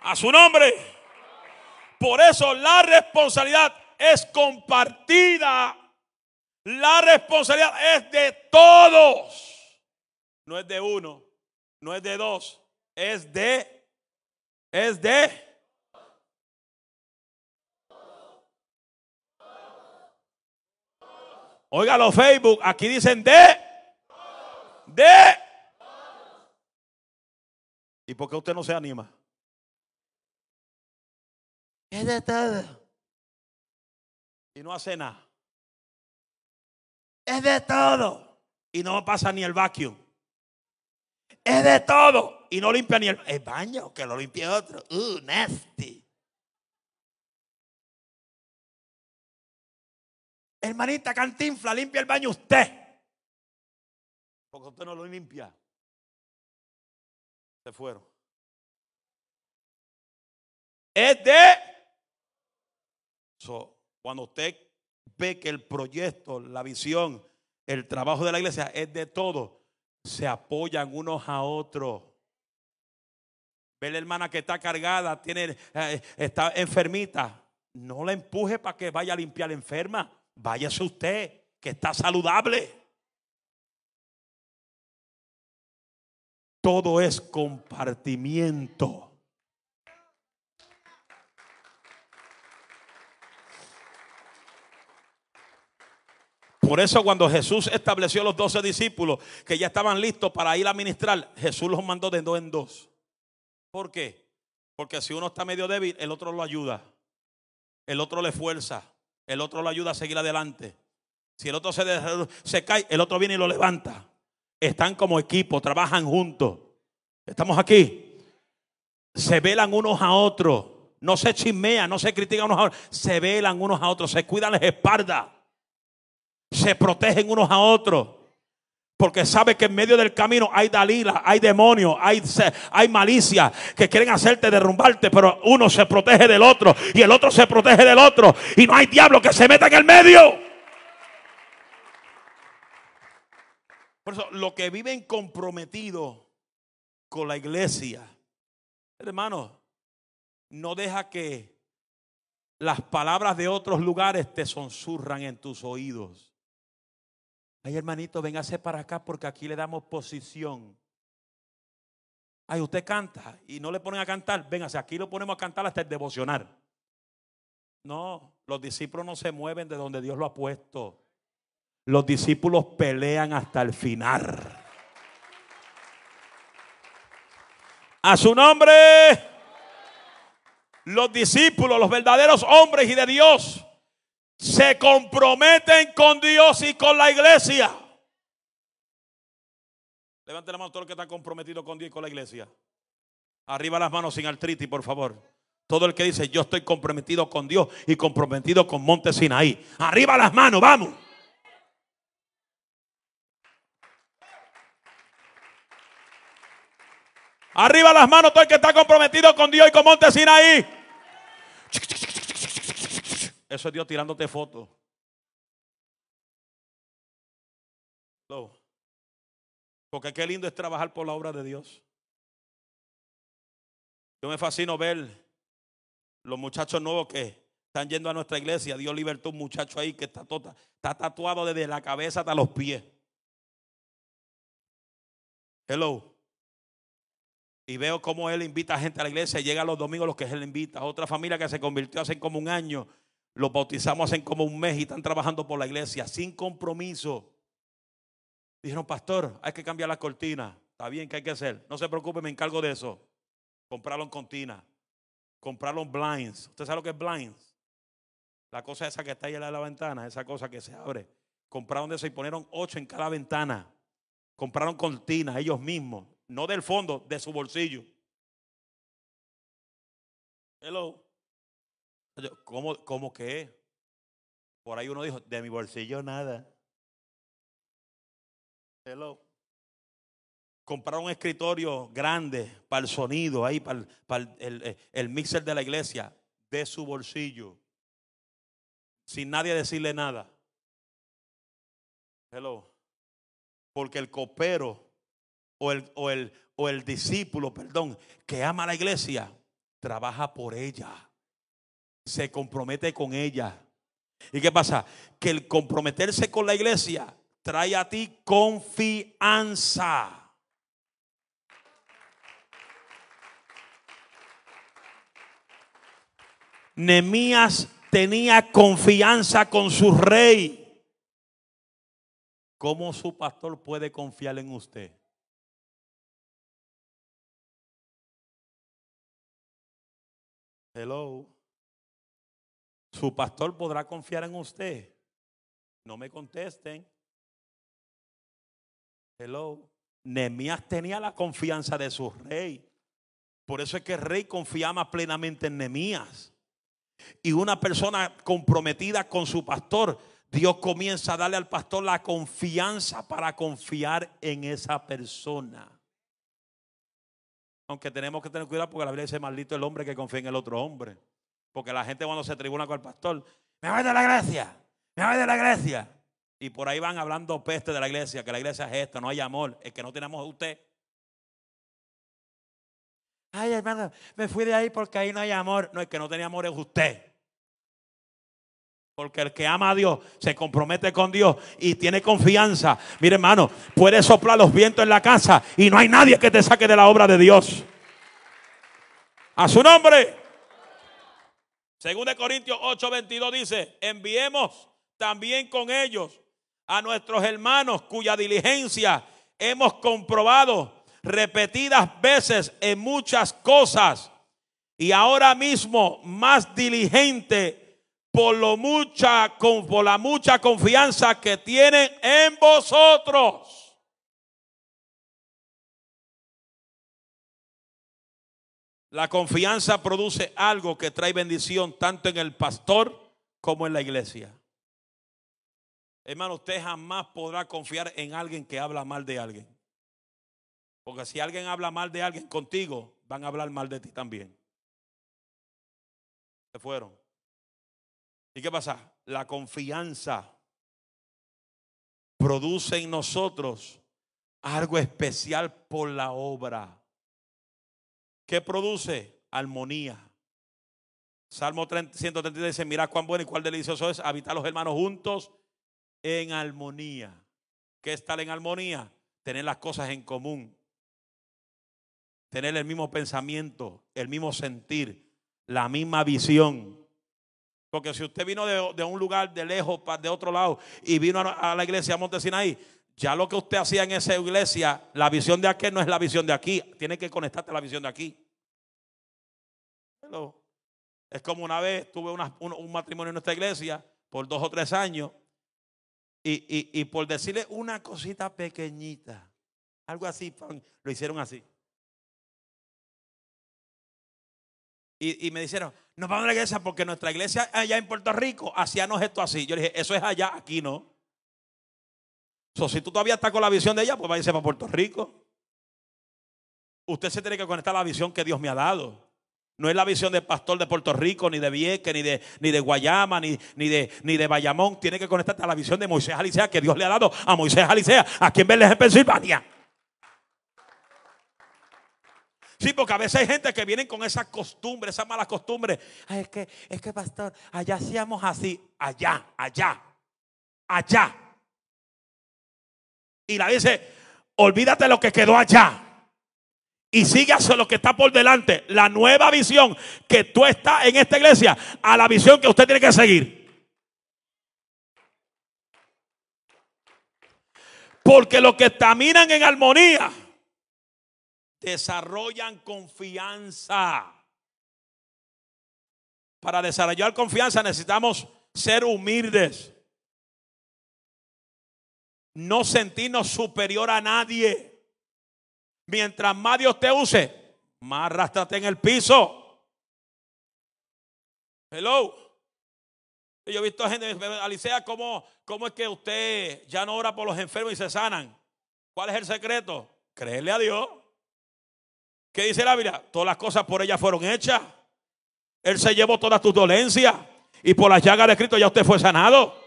Speaker 1: A su nombre. Por eso la responsabilidad es compartida. La responsabilidad es de todos. No es de uno
Speaker 2: no es de dos, es de, es de. óigalo Facebook, aquí dicen de, de. ¿Y por qué usted no se anima? Es de todo. Y no hace nada.
Speaker 1: Es de todo. Y no pasa ni el vacuum. Es de
Speaker 2: todo. Y no limpia ni el, baño, que lo limpie otro. Uh, nasty. Hermanita Cantinfla, limpia el baño usted. Porque usted no lo limpia. Se fueron. Es de.
Speaker 1: cuando usted ve que el proyecto, la visión, el trabajo de la iglesia es de todo se apoyan unos a otros. Ve la hermana que está cargada, tiene, eh, está enfermita. No la empuje para que vaya a limpiar la enferma. Váyase usted, que
Speaker 2: está saludable. Todo es compartimiento.
Speaker 1: Por eso cuando Jesús estableció los doce discípulos que ya estaban listos para ir a ministrar, Jesús los mandó de dos en dos. ¿Por qué? Porque si uno está medio débil, el otro lo ayuda. El otro le fuerza. El otro lo ayuda a seguir adelante. Si el otro se, se cae, el otro viene y lo levanta. Están como equipo, trabajan juntos. Estamos aquí. Se velan unos a otros. No se chismean, no se critican unos a otros. Se velan unos a otros, se cuidan las espaldas se protegen unos a otros. Porque sabe que en medio del camino hay Dalila, hay demonios, hay, hay malicia que quieren hacerte derrumbarte, pero uno se protege del otro y el otro se protege del otro. Y no hay diablo que se meta en el medio. Por eso, lo que viven comprometidos con la iglesia, hermano, no deja que las palabras de otros lugares te sonsurran en tus oídos. Ay, hermanito, véngase para acá porque aquí le damos posición. Ay, usted canta y no le ponen a cantar. Véngase, aquí lo ponemos a cantar hasta el devocionar No, los discípulos no se mueven de donde Dios lo ha puesto. Los discípulos pelean hasta el final. A su nombre, los discípulos, los verdaderos hombres y de Dios, se comprometen con Dios y con la iglesia. Levanten la mano todos los que está comprometido con Dios y con la iglesia. Arriba las manos sin artritis, por favor. Todo el que dice, yo estoy comprometido con Dios y comprometido con Monte Sinaí. Arriba las manos, vamos. Arriba las manos todo el que está comprometido con Dios y con Monte Sinaí.
Speaker 2: Eso es Dios tirándote fotos. Porque qué lindo es trabajar por la obra de Dios. Yo me fascino ver los muchachos
Speaker 1: nuevos que están yendo a nuestra iglesia. Dios libertó un muchacho ahí que está, tota, está tatuado desde la cabeza hasta los pies. Hello. Y veo cómo él invita a gente a la iglesia. Llega los domingos los que él invita. Otra familia que se convirtió hace como un año lo bautizamos en como un mes y están trabajando por la iglesia sin compromiso. Dijeron, pastor, hay que cambiar la cortina. Está bien, ¿qué hay que hacer? No se preocupe, me encargo de eso. Compraron cortinas Compraron blinds. ¿Usted sabe lo que es blinds? La cosa esa que está ahí de la ventana, esa cosa que se abre. Compraron de eso y ponieron ocho en cada ventana. Compraron cortinas ellos mismos. No del fondo, de su bolsillo.
Speaker 2: Hello. ¿Cómo, como que? Por ahí uno dijo, de mi bolsillo nada. Hello. Comprar un escritorio
Speaker 1: grande para el sonido, ahí para, el, el, eh, el mixer de la iglesia, de su
Speaker 2: bolsillo, sin nadie decirle nada. Hello. Porque el copero o el, o el, o
Speaker 1: el discípulo, perdón, que ama a la iglesia, trabaja por ella se compromete con ella. ¿Y qué pasa? Que el comprometerse con la iglesia trae a ti confianza.
Speaker 2: Nemías tenía confianza con su rey. ¿Cómo su pastor puede confiar en usted? Hello. Su pastor podrá confiar en usted. No me contesten.
Speaker 1: Hello. Nemías tenía la confianza de su rey. Por eso es que el rey confiaba plenamente en Nemías. Y una persona comprometida con su pastor, Dios comienza a darle al pastor la confianza para confiar en esa persona. Aunque tenemos que tener cuidado porque la Biblia dice, maldito el hombre que confía en el otro hombre. Porque la gente cuando se tribuna con el pastor,
Speaker 3: me voy de la iglesia,
Speaker 1: me voy de la iglesia. Y por ahí van hablando peste de la iglesia, que la iglesia es esta, no hay amor, es que no tenemos a usted. Ay, hermano, me fui de ahí porque ahí no hay amor. No, es que no tenía amor es usted. Porque el que ama a Dios se compromete con Dios y tiene confianza. Mire, hermano, puede soplar los vientos en la casa y no hay nadie que te saque de la obra de Dios. A su nombre. Según de Corintios 8:22 dice, enviemos también con ellos a nuestros hermanos cuya diligencia hemos comprobado repetidas veces en muchas cosas y ahora mismo más diligente por, lo mucha, por la mucha confianza que tienen
Speaker 2: en vosotros. La confianza produce algo que trae bendición
Speaker 1: tanto en el pastor como en la iglesia. Hermano, usted jamás podrá confiar en alguien que habla mal de alguien. Porque si alguien habla mal
Speaker 2: de alguien contigo, van a hablar mal de ti también. Se fueron. ¿Y qué pasa? La confianza
Speaker 1: produce en nosotros algo especial por la obra. ¿Qué produce? Armonía. Salmo 133 dice, Mira cuán bueno y cuán delicioso es habitar los hermanos juntos en armonía. ¿Qué es estar en armonía? Tener las cosas en común. Tener el mismo pensamiento, el mismo sentir, la misma visión. Porque si usted vino de, un lugar de lejos, de otro lado, y vino a, la iglesia de Montesinaí, ya lo que usted hacía en esa iglesia, la visión de aquel no es la visión de aquí. Tiene que conectarte a la visión de aquí. Es como una vez tuve un, matrimonio en nuestra iglesia por dos o tres años y, por decirle una cosita pequeñita, algo así, lo hicieron así.
Speaker 2: Y, me dijeron, nos vamos a la iglesia porque nuestra iglesia allá en Puerto Rico hacían esto así. Yo le dije, eso es allá, aquí no
Speaker 1: si tú todavía estás con la visión de ella, pues va irse para Puerto Rico. Usted se tiene que conectar a la visión que Dios me ha dado. No es la visión del pastor de Puerto Rico, ni de Vieque, ni de, ni de Guayama, ni, ni, de, ni de Bayamón. Tiene que conectarte a la visión de Moisés Alicea que Dios le ha dado a Moisés Alicea, a quien verles en Pensilvania. Sí, porque a veces hay gente que viene con esa costumbre, esas malas costumbres. es que, es que, pastor, allá hacíamos así, allá, allá, allá. Y la dice, olvídate lo que quedó allá. Y sígase lo que está por delante. La nueva visión que tú estás en esta iglesia. A la visión que usted tiene que seguir. Porque los que caminan en armonía desarrollan confianza. Para desarrollar confianza necesitamos ser humildes no sentirnos superior a nadie. Mientras más Dios te use, más arrastrate en el piso. Hello. Yo he visto gente, Alicia, ¿cómo, ¿cómo es que usted ya no ora por los enfermos y se sanan? ¿Cuál es el secreto? Creerle a Dios. ¿Qué dice la Biblia? Todas las cosas por ellas fueron hechas. Él se llevó todas tus dolencias. Y por las llagas de Cristo ya usted fue sanado.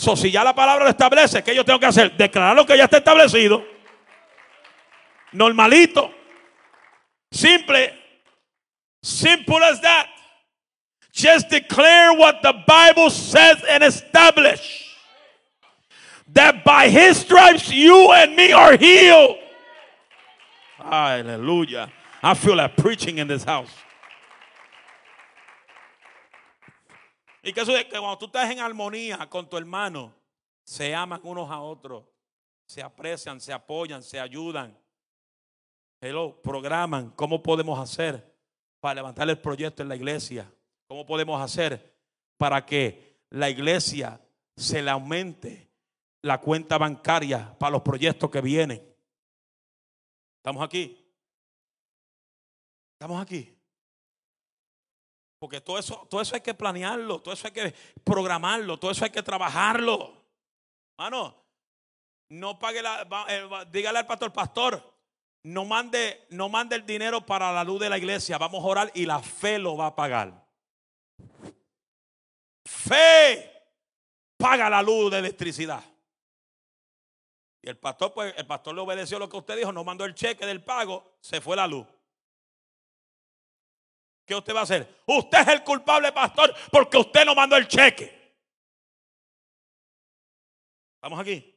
Speaker 1: So, si ya la palabra lo establece, ¿qué yo tengo que hacer? Declarar lo que ya está establecido. Normalito. Simple. Simple as that. Just declare what the Bible says and establish. That by his stripes you and me are healed. Aleluya. I feel like preaching in this house. Y que eso que cuando tú estás en armonía con tu hermano, se aman unos a otros, se aprecian, se apoyan, se ayudan. Hello, programan cómo podemos hacer para levantar el proyecto en la iglesia. ¿Cómo podemos hacer para que la iglesia se le aumente la
Speaker 2: cuenta bancaria para los proyectos que vienen? ¿Estamos aquí? ¿Estamos aquí? Porque todo eso, todo eso hay
Speaker 1: que planearlo, todo eso hay que programarlo, todo eso hay que trabajarlo. Hermano, no pague la, eh, dígale al pastor, pastor, no mande, no mande el dinero para la luz de la iglesia, vamos a orar y la fe lo va a pagar. Fe paga la luz de electricidad. Y el pastor, pues, el pastor le obedeció lo que usted dijo, no mandó el cheque del pago, se fue
Speaker 2: la luz. ¿Qué usted va a hacer? Usted es el culpable, pastor, porque usted no mandó el cheque. ¿Estamos aquí?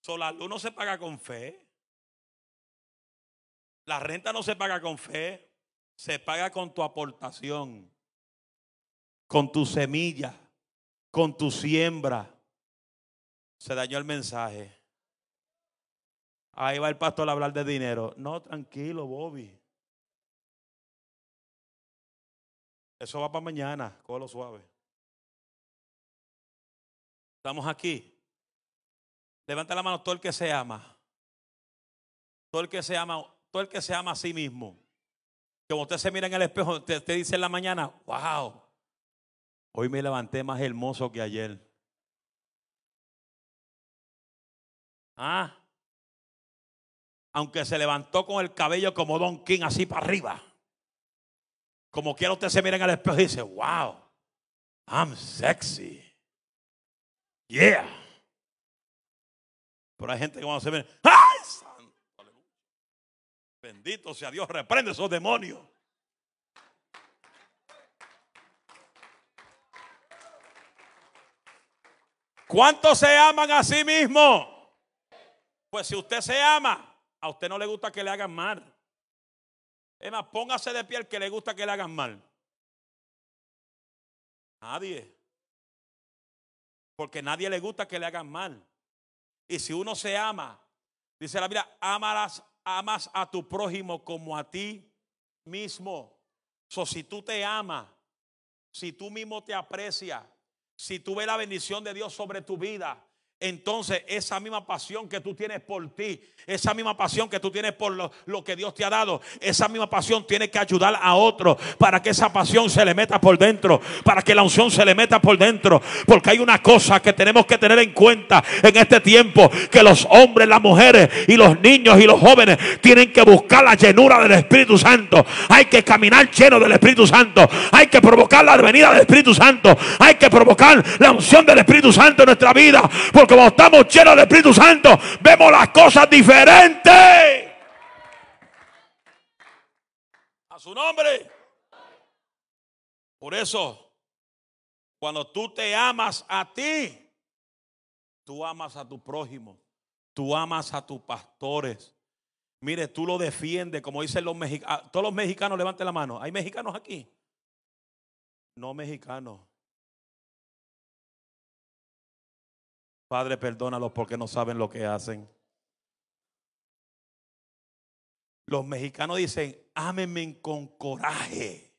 Speaker 2: So, la no se paga con fe. La renta no se paga con fe. Se paga con tu aportación,
Speaker 1: con tu semilla, con tu siembra. Se dañó el mensaje. Ahí va el pastor a hablar de dinero. No, tranquilo,
Speaker 2: Bobby. Eso va para mañana, lo suave. Estamos aquí. Levanta la mano todo el que se ama. Todo el que se ama, todo el que
Speaker 1: se ama a sí mismo. Como usted se mira en el espejo, usted, te dice en la mañana, wow,
Speaker 2: hoy me levanté más hermoso que ayer. Ah, aunque se levantó con el cabello
Speaker 1: como Don King así para arriba. Como quiera usted se miren en el espejo y dice, wow,
Speaker 2: I'm sexy. Yeah. Pero hay gente que cuando se mira, ¡ay, santo!
Speaker 1: Bendito sea Dios, reprende esos demonios. ¿Cuántos se aman a sí mismos? Pues si usted se ama, a usted no le gusta que le hagan mal.
Speaker 2: Es más, póngase de pie que le gusta que le hagan mal. Nadie. Porque nadie le gusta que le hagan mal.
Speaker 1: Y si uno se ama, dice la vida amarás, amas a tu prójimo como a ti mismo. So, si tú te amas, si tú mismo te aprecias, si tú ves la bendición de Dios sobre tu vida, entonces esa misma pasión que tú tienes por ti, esa misma pasión que tú tienes por lo, que Dios te ha dado, esa misma pasión tiene que ayudar a otro para que esa pasión se le meta por dentro, para que la unción se le meta por dentro. Porque hay una cosa que tenemos que tener en cuenta en este tiempo, que los hombres, las mujeres y los niños y los jóvenes tienen que buscar la llenura del Espíritu Santo. Hay que caminar lleno del Espíritu Santo. Hay que provocar la venida del Espíritu Santo. Hay que provocar la unción del Espíritu Santo en nuestra vida. Porque como estamos
Speaker 2: llenos del Espíritu Santo, vemos las cosas diferentes.
Speaker 1: A su nombre. Por eso, cuando tú te amas a ti, tú amas a tu prójimo, tú amas a tus pastores. Mire, tú lo defiendes,
Speaker 2: como dicen los mexicanos. Todos los mexicanos levanten la mano. ¿Hay mexicanos aquí? No mexicanos. Padre, perdónalos porque no saben lo que hacen. Los mexicanos dicen, ámenme con coraje.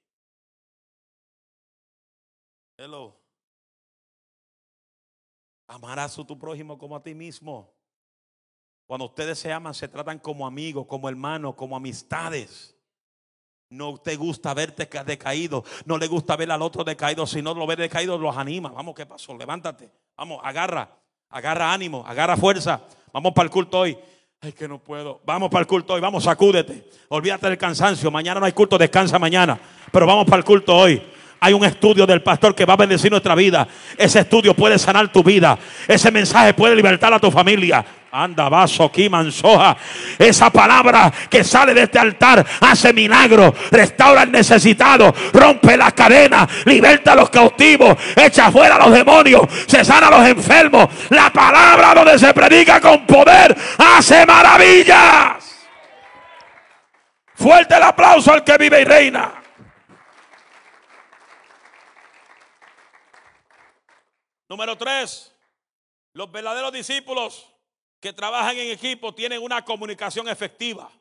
Speaker 2: Hello. Amarás a tu prójimo como
Speaker 1: a ti mismo. Cuando ustedes se aman, se tratan como amigos, como hermanos, como amistades. No te gusta verte decaído. No le gusta ver al otro decaído. Si no lo ves decaído, los anima. Vamos, ¿qué pasó? Levántate. Vamos, agarra. Agarra ánimo, agarra fuerza. Vamos para el culto hoy. Ay, que no puedo. Vamos para el culto hoy. Vamos, sacúdete. Olvídate del cansancio. Mañana no hay culto, descansa mañana. Pero vamos para el culto hoy. Hay un estudio del pastor que va a bendecir nuestra vida. Ese estudio puede sanar tu vida. Ese mensaje puede libertar a tu familia. Anda, vaso, aquí, soja. Esa palabra que sale de este altar hace milagro. Restaura al necesitado. Rompe las cadenas. Liberta a los cautivos. Echa fuera a los demonios. Se sana a los enfermos. La palabra donde se predica con poder hace maravillas. Fuerte el aplauso al que vive y reina. Número tres, los verdaderos discípulos que trabajan en equipo tienen una comunicación efectiva.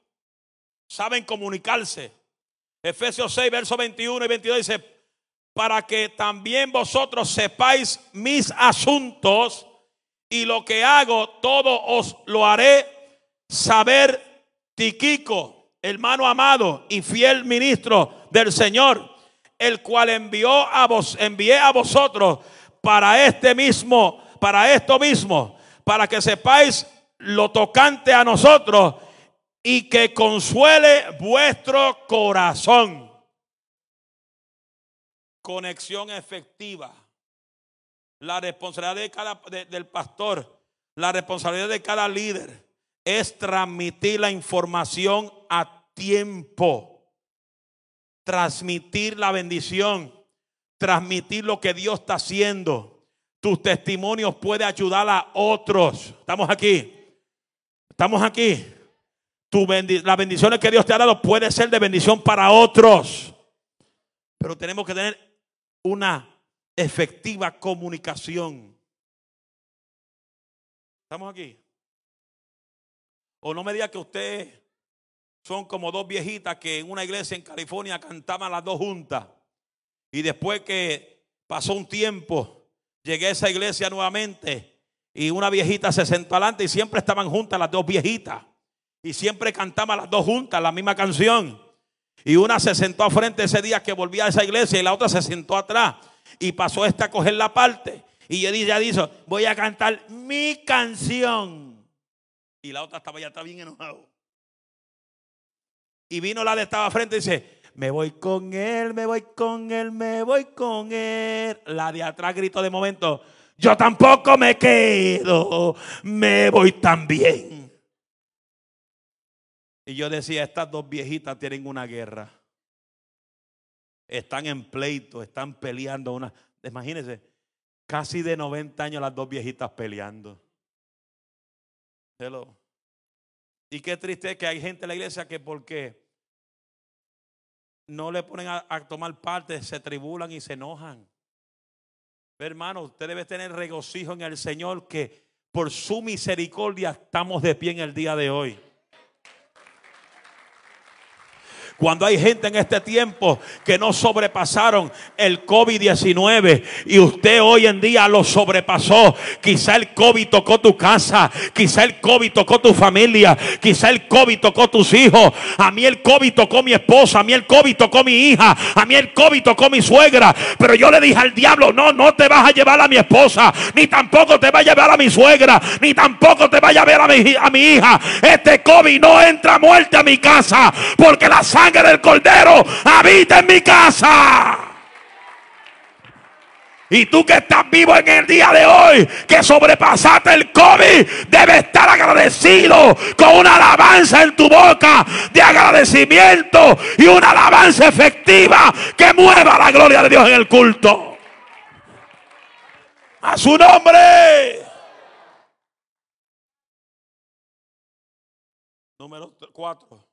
Speaker 1: Saben comunicarse. Efesios 6, versos 21 y 22 dice, para que también vosotros sepáis mis asuntos y lo que hago, todo os lo haré saber Tiquico, hermano amado y fiel ministro del Señor, el cual envió a vos, envié a vosotros para este mismo, para esto mismo, para que sepáis lo tocante a nosotros y que consuele
Speaker 2: vuestro corazón.
Speaker 1: Conexión efectiva. La responsabilidad de cada, del pastor, la responsabilidad de cada líder es transmitir la información a tiempo, transmitir la bendición transmitir lo que Dios está haciendo. Tus testimonios pueden ayudar a otros. Estamos aquí. Estamos aquí. las bendiciones que Dios te ha dado puede ser de bendición para otros. Pero tenemos que tener
Speaker 2: una efectiva comunicación. ¿Estamos aquí? O no me diga que ustedes son como
Speaker 1: dos viejitas que en una iglesia en California cantaban las dos juntas. Y después que pasó un tiempo, llegué a esa iglesia nuevamente y una viejita se sentó adelante y siempre estaban juntas las dos viejitas. Y siempre cantaban las dos juntas la misma canción. Y una se sentó a frente ese día que volvía a esa iglesia y la otra se sentó atrás. Y pasó esta a coger la parte. Y ella dijo, voy a cantar mi canción. Y la otra estaba ya está bien enojado. Y vino la de estaba frente y dice, me voy con él, me voy con él, me voy con él. La de atrás gritó de momento, yo tampoco me quedo,
Speaker 2: me voy también.
Speaker 1: Y yo decía, estas dos viejitas tienen una guerra. Están en pleito, están peleando. Una... Imagínense, casi de 90 años las dos viejitas peleando. Y qué triste es que hay gente en la iglesia que por qué, no le ponen a, tomar parte, se tribulan y se enojan. Hermano, usted debe tener regocijo en el Señor que por su misericordia estamos de pie en el día de hoy. Cuando hay gente en este tiempo que no sobrepasaron el COVID-19 y usted hoy en día lo sobrepasó, quizá el COVID tocó tu casa, quizá el COVID tocó tu familia, quizá el COVID tocó tus hijos, a mí el COVID tocó mi esposa, a mí el COVID tocó mi hija, a mí el COVID tocó mi suegra, pero yo le dije al diablo, no, no te vas a llevar a mi esposa, ni tampoco te vas a llevar a mi suegra, ni tampoco te vas a llevar a mi, a mi hija. Este COVID no entra muerte a mi casa, porque la sangre del cordero habita en mi casa. Y tú que estás vivo en el día de hoy, que sobrepasaste el COVID, debe estar agradecido con una alabanza en tu boca de agradecimiento y una alabanza efectiva que mueva la gloria de Dios en el culto.
Speaker 2: A su nombre. Número 4.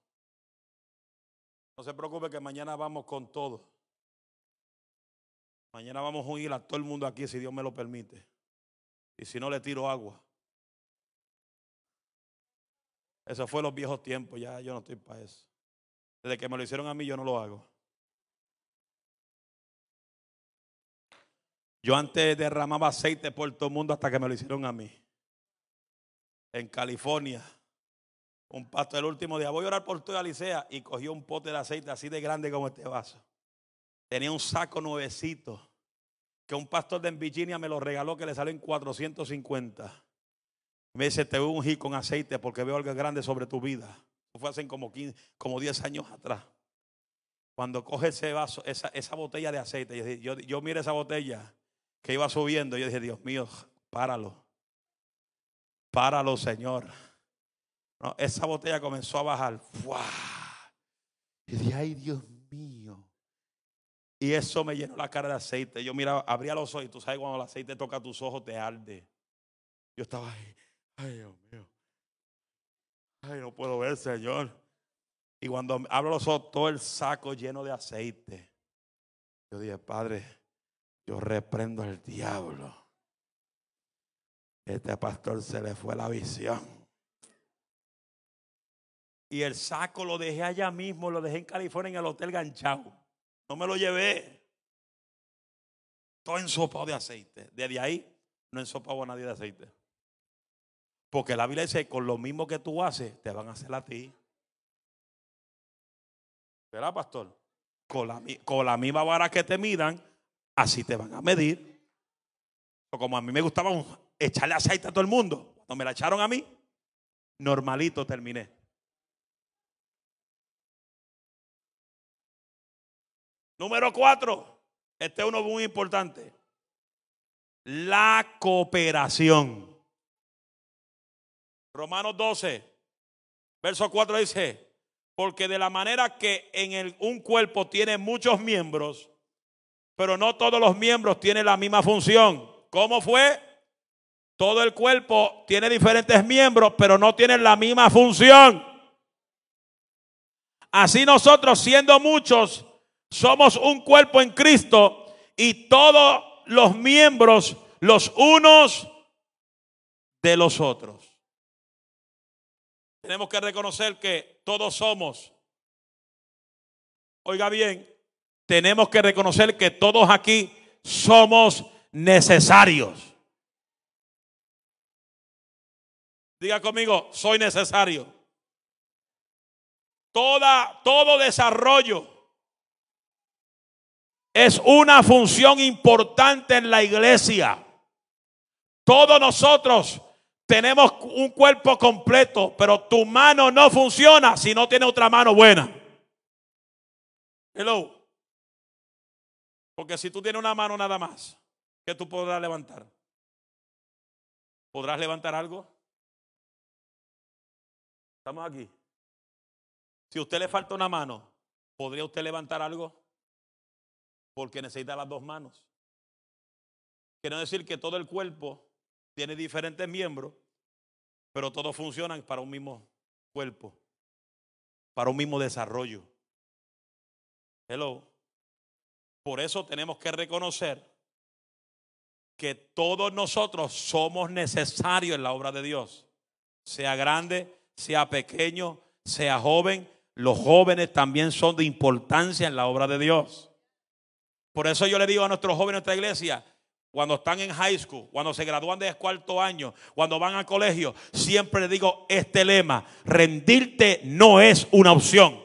Speaker 2: No se preocupe que mañana vamos con todo.
Speaker 1: Mañana vamos a unir a todo el mundo aquí si Dios me lo permite. Y si no le tiro agua. Eso fue los viejos tiempos, ya yo no estoy para eso. Desde que me lo hicieron a mí yo no lo hago. Yo antes derramaba aceite por todo el mundo hasta que me lo hicieron a mí. En California un pastor el último día, voy a orar por tu Alicia Y cogió un pote de aceite así de grande como este vaso. Tenía un saco nuevecito que un pastor de Virginia me lo regaló que le salió en 450. Me dice, te voy a ungir con aceite porque veo algo grande sobre tu vida. fue hace como, como 10 años atrás. Cuando coge ese vaso, esa, botella de aceite, yo, yo esa botella que iba subiendo. Yo dije, Dios mío, páralo. Páralo, Señor esa botella comenzó a bajar. ¡Fua!
Speaker 3: Y dije, ay Dios mío.
Speaker 1: Y eso me llenó la cara de aceite. Yo miraba, abría los ojos y tú sabes cuando el aceite toca tus ojos te arde.
Speaker 3: Yo estaba ahí, ay Dios mío.
Speaker 1: Ay, no puedo ver, Señor. Y cuando abro los ojos, todo el saco lleno de aceite. Yo dije, Padre, yo reprendo al diablo. Este pastor se le fue la visión. Y el saco lo dejé allá mismo, lo dejé en California, en el Hotel Ganchao. No me lo llevé. Todo ensopado de aceite. Desde ahí no sopa a nadie de aceite. Porque la Biblia dice, con lo mismo que tú haces, te van a hacer a ti. ¿Verdad, pastor? Con la, misma vara que te midan, así te van a medir. como a mí me gustaba echarle aceite a todo el mundo, cuando me la
Speaker 2: echaron a mí, normalito terminé. Número cuatro, este es uno muy importante. La cooperación.
Speaker 1: Romanos 12, verso 4 dice, porque de la manera que en un cuerpo tiene muchos miembros, pero no todos los miembros tienen la misma función. ¿Cómo fue? Todo el cuerpo tiene diferentes miembros, pero no tienen la misma función. Así nosotros siendo muchos, somos un cuerpo en Cristo y todos los miembros, los unos de los otros.
Speaker 2: Tenemos que reconocer que todos somos. Oiga bien, tenemos que reconocer que todos aquí somos necesarios. Diga conmigo, soy necesario. Toda,
Speaker 1: todo desarrollo es una función importante en la iglesia. Todos nosotros tenemos un cuerpo completo, pero tu mano no funciona si no tiene otra mano buena.
Speaker 2: Hello. Porque si tú tienes una mano nada más, ¿qué tú podrás levantar? ¿Podrás levantar algo? Estamos aquí. Si a usted le falta una mano, ¿podría usted levantar algo? porque necesita las dos manos.
Speaker 1: Quiero decir que todo el cuerpo tiene diferentes miembros, pero todos funcionan para un mismo cuerpo, para un mismo desarrollo. Hello. Por eso tenemos que reconocer que todos nosotros somos necesarios en la obra de Dios. Sea grande, sea pequeño, sea joven, los jóvenes también son de importancia en la obra de Dios. Por eso yo le digo a nuestros jóvenes de nuestra iglesia, cuando están en high school, cuando se gradúan de cuarto año, cuando van al colegio, siempre le digo este lema, rendirte no es una opción.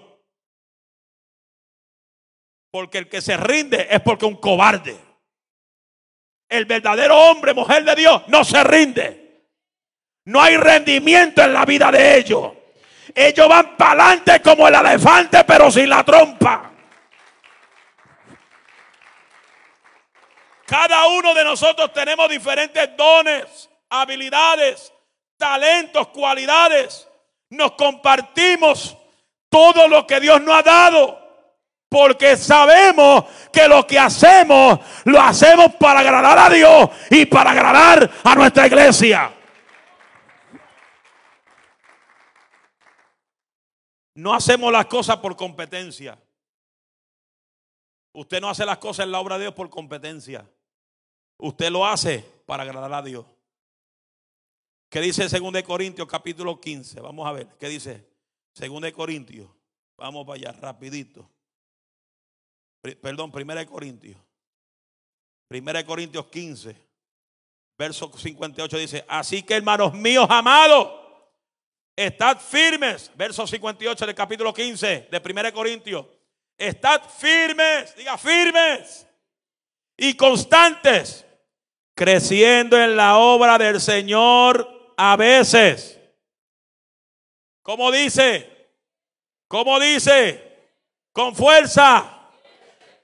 Speaker 2: Porque el que se rinde es porque un cobarde. El verdadero hombre, mujer de Dios, no se rinde. No
Speaker 1: hay rendimiento en la vida de ellos. Ellos van para adelante como el elefante, pero sin la trompa. Cada uno de nosotros tenemos diferentes dones, habilidades, talentos, cualidades. Nos compartimos todo lo que Dios nos ha dado. Porque sabemos que lo que hacemos, lo hacemos para agradar a Dios y para agradar a nuestra iglesia. No hacemos las cosas por competencia. Usted no hace las cosas en la obra de Dios por competencia. Usted lo hace para agradar a Dios. ¿Qué dice 2 Corintios capítulo 15? Vamos a ver. ¿Qué dice 2 Corintios? Vamos para allá, rapidito. Perdón, 1 Corintios. 1 Corintios 15, verso 58 dice, así que hermanos míos amados, estad firmes. Verso 58 del capítulo 15 de 1 Corintios. Estad firmes, diga firmes y constantes, creciendo en la obra del Señor a veces. Como dice, como dice, con fuerza.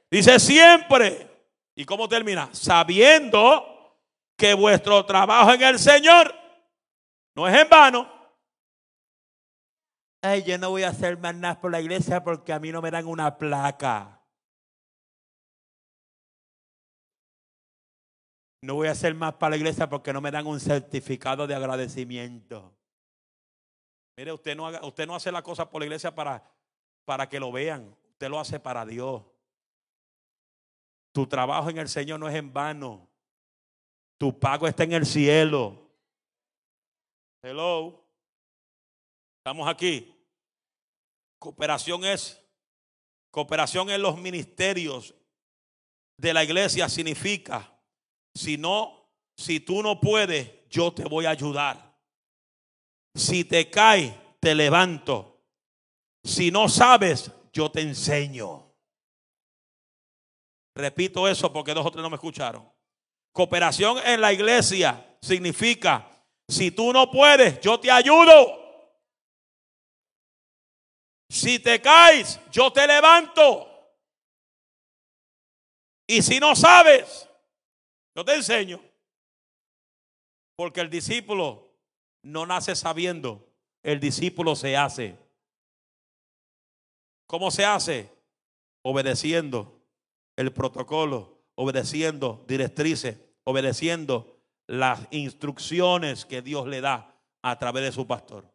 Speaker 1: Dice siempre. ¿Y cómo termina? Sabiendo que vuestro trabajo en el Señor
Speaker 2: no es en vano. Ay, yo no voy a hacer más nada por la iglesia porque a mí no me dan una placa. No voy a hacer más para la iglesia porque no me dan un certificado de agradecimiento.
Speaker 1: Mire, usted no, haga, usted no hace la cosa por la iglesia para, para que lo vean. Usted lo hace para Dios. Tu trabajo en el Señor no es en vano. Tu pago está en el cielo.
Speaker 2: Hello. Estamos aquí. Cooperación es
Speaker 1: cooperación en los ministerios de la iglesia significa si no si tú no puedes, yo te voy a ayudar. Si te caes, te levanto. Si no sabes, yo te enseño. Repito eso porque dos o tres no me escucharon. Cooperación en la iglesia significa, si tú no puedes,
Speaker 2: yo te ayudo. Si te caes, yo te levanto. Y si no sabes, yo te enseño. Porque el discípulo no nace sabiendo, el discípulo se hace.
Speaker 1: ¿Cómo se hace? Obedeciendo el protocolo, obedeciendo directrices, obedeciendo las instrucciones que Dios le da
Speaker 2: a través de su pastor.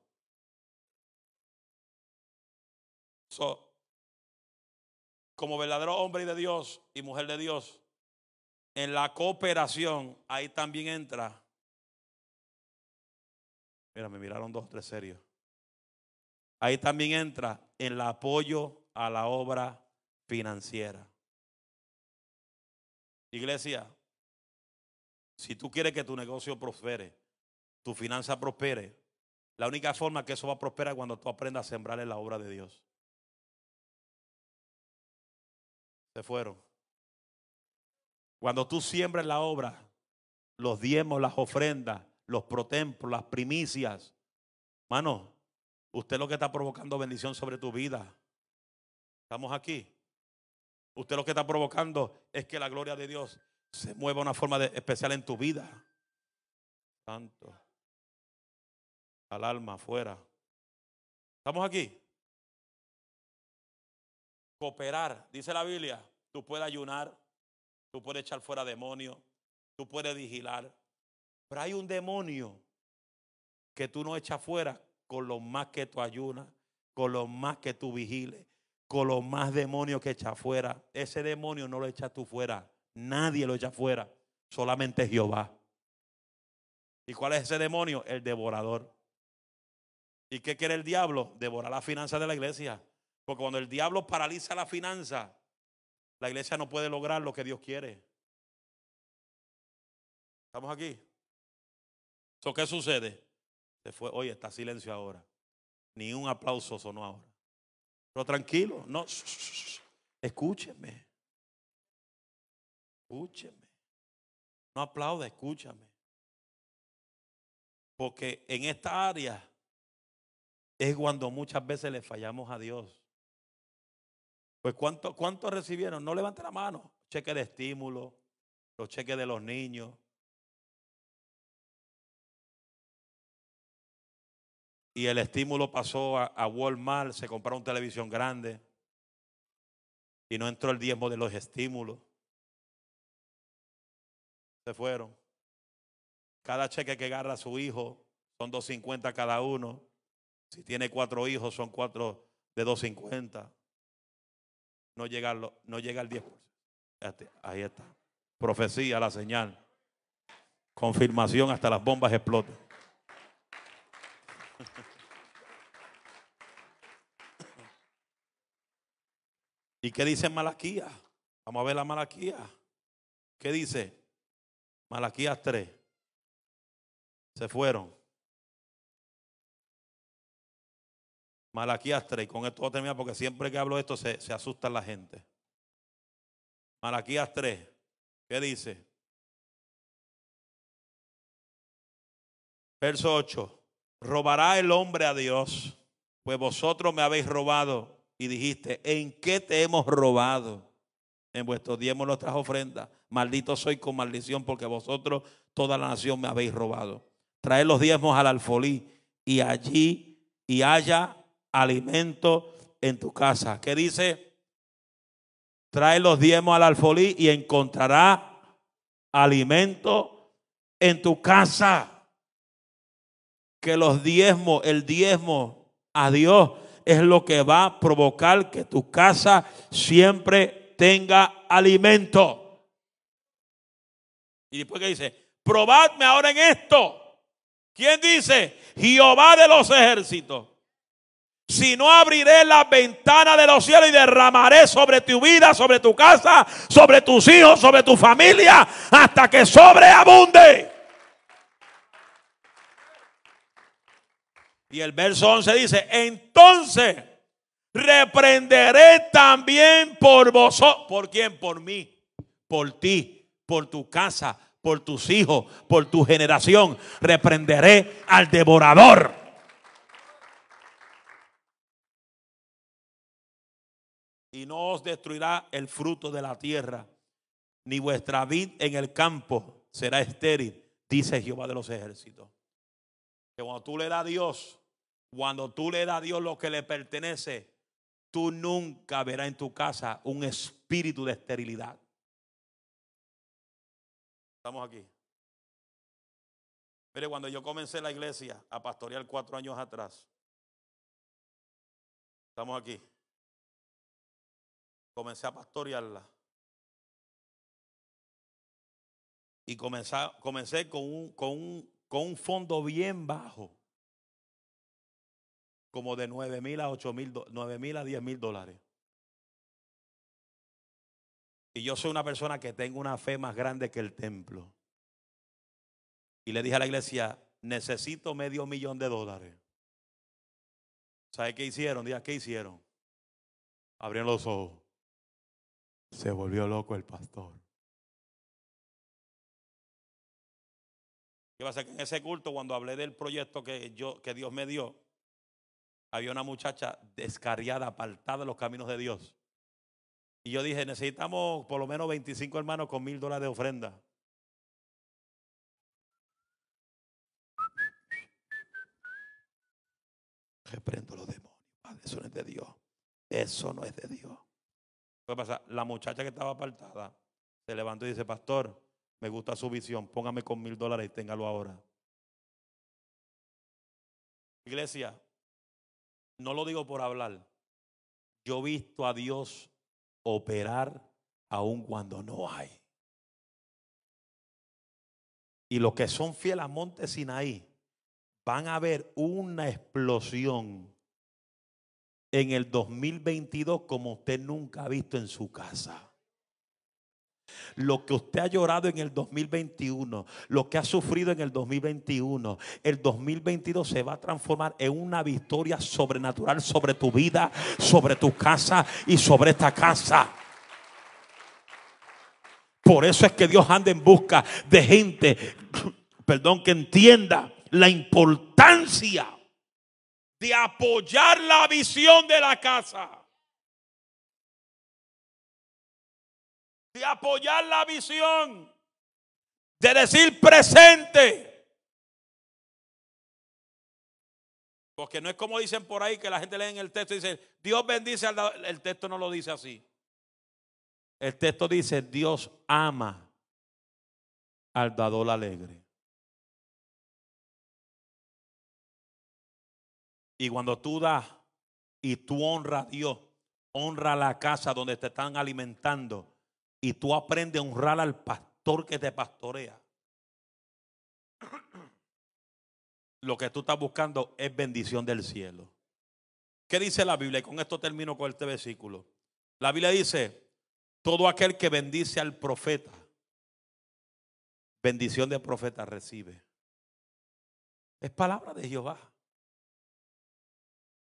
Speaker 2: como verdadero hombre de Dios y mujer de Dios, en la cooperación, ahí también entra.
Speaker 1: Mira, me miraron dos, o tres serios. Ahí también entra En el apoyo a la obra financiera. Iglesia, si tú quieres que tu negocio prospere, tu finanza prospere,
Speaker 2: la única forma que eso va a prosperar es cuando tú aprendas a sembrar en la obra de Dios. Se fueron. Cuando tú
Speaker 1: siembres la obra, los diemos, las ofrendas, los protemplos, las primicias, mano, usted lo que está provocando bendición sobre tu vida. Estamos aquí. Usted lo que está provocando es que la gloria de Dios se
Speaker 2: mueva de una forma de, especial en tu vida. Santo. Al alma afuera. ¿Estamos aquí? cooperar. Dice la Biblia, tú puedes ayunar, tú puedes echar fuera
Speaker 1: demonios, tú puedes vigilar. Pero hay un demonio que tú no echas fuera con lo más que tú ayunas, con lo más que tú vigiles, con lo más demonios que echas fuera. Ese demonio no lo echas tú fuera. Nadie lo echa fuera. Solamente Jehová. ¿Y cuál es ese demonio? El devorador. ¿Y qué quiere el diablo? Devorar la finanzas de la iglesia. Porque cuando el
Speaker 2: diablo paraliza la finanza, la iglesia no puede lograr lo que Dios quiere. ¿Estamos aquí? So, ¿Qué sucede? Se fue, oye, está silencio ahora. Ni un aplauso sonó ahora. Pero tranquilo, no. escúcheme. Escúcheme. No aplauda, escúchame. Porque en
Speaker 1: esta área es cuando muchas veces le fallamos a Dios.
Speaker 2: Pues ¿cuántos recibieron? No levante la mano. Cheque de estímulo, los cheques de los niños. Y el estímulo pasó a, a Walmart, se compraron televisión grande. Y no entró el diezmo de los estímulos. Se fueron. Cada cheque que agarra su hijo son
Speaker 1: 2.50 cada uno. Si tiene cuatro hijos, son cuatro de 250 no llega, no llega al 10%. Ahí está. Profecía, la señal. Confirmación, hasta las bombas exploten. ¿Y qué dice Malaquías? Vamos a ver la Malaquía. ¿Qué dice?
Speaker 2: Malaquías 3. Se fueron. Malaquías 3, con esto voy a porque siempre que hablo esto se, asusta la gente. Malaquías 3, ¿qué dice? Verso 8, robará el hombre a Dios, pues vosotros me habéis robado y dijiste,
Speaker 1: ¿en qué te hemos robado? En vuestros diezmos nuestras ofrendas. Maldito soy con maldición porque vosotros, toda la nación, me habéis robado. Trae los diezmos al alfolí y allí y haya alimento en tu casa. ¿Qué dice? Trae los diezmos al alfolí y encontrará alimento en tu casa. Que los diezmos, el diezmo a Dios es lo que va a provocar que tu casa siempre tenga alimento. Y después que dice, probadme ahora en esto. ¿Quién dice? Jehová de los ejércitos si no abriré la ventana de los cielos y derramaré sobre tu vida, sobre tu casa, sobre tus hijos, sobre tu familia, hasta que sobreabunde. Y el verso 11 dice, entonces reprenderé también por vosotros. ¿Por quién? Por mí, por ti, por tu casa, por tus hijos, por tu generación. Reprenderé al devorador. no os destruirá el fruto de la tierra, ni vuestra vid en el campo será estéril, dice Jehová de los ejércitos. Que cuando tú le das a Dios, cuando tú le das a Dios lo que le pertenece, tú nunca
Speaker 2: verás en tu casa un espíritu de esterilidad. Estamos aquí. Mire, cuando yo comencé la iglesia a pastorear cuatro años atrás, estamos aquí comencé a pastorearla. Y comencé, con, un, fondo bien bajo, como de 9 mil a ocho mil, mil a 10 mil dólares. Y yo soy una persona que tengo una fe más grande que
Speaker 1: el templo. Y le dije a la iglesia, necesito medio millón de
Speaker 2: dólares. ¿Sabe qué hicieron? Días, ¿qué hicieron? Abrieron los ojos. Se volvió loco el pastor. ¿Qué pasa? Que en ese culto, cuando hablé del proyecto que,
Speaker 1: yo, que Dios me dio, había una muchacha descarriada, apartada de los caminos de Dios. Y yo dije, necesitamos por lo menos 25 hermanos con mil dólares de ofrenda.
Speaker 2: Reprendo los demonios, eso no es de Dios. Eso no es
Speaker 1: de Dios. La muchacha que estaba apartada se levantó y dice, pastor,
Speaker 2: me gusta su visión, póngame con mil dólares y téngalo ahora. Iglesia, no lo digo por hablar. Yo he visto
Speaker 1: a Dios
Speaker 2: operar aun cuando no hay.
Speaker 1: Y los que son fieles a Monte Sinaí van a ver una explosión en el 2022 como usted nunca ha visto en su casa. Lo que usted ha llorado en el 2021, lo que ha sufrido en el 2021, el 2022 se va a transformar en una victoria sobrenatural sobre tu vida, sobre tu casa y sobre esta casa. Por eso es que Dios anda en busca de gente, perdón, que entienda la importancia
Speaker 2: de apoyar la visión de la casa. De apoyar la visión. De decir presente.
Speaker 1: Porque no es como dicen por ahí que la gente lee en el texto y dice, Dios bendice al dador. El texto
Speaker 2: no lo dice así. El texto dice, Dios ama al dador alegre. Y cuando tú das y tú honras a Dios, honra
Speaker 1: la casa donde te están alimentando y tú aprendes a honrar al pastor que te pastorea. Lo que tú estás buscando es bendición del cielo. ¿Qué dice la Biblia? Y con esto termino con este versículo. La Biblia dice, todo aquel que bendice al profeta, bendición del profeta recibe. Es palabra de Jehová.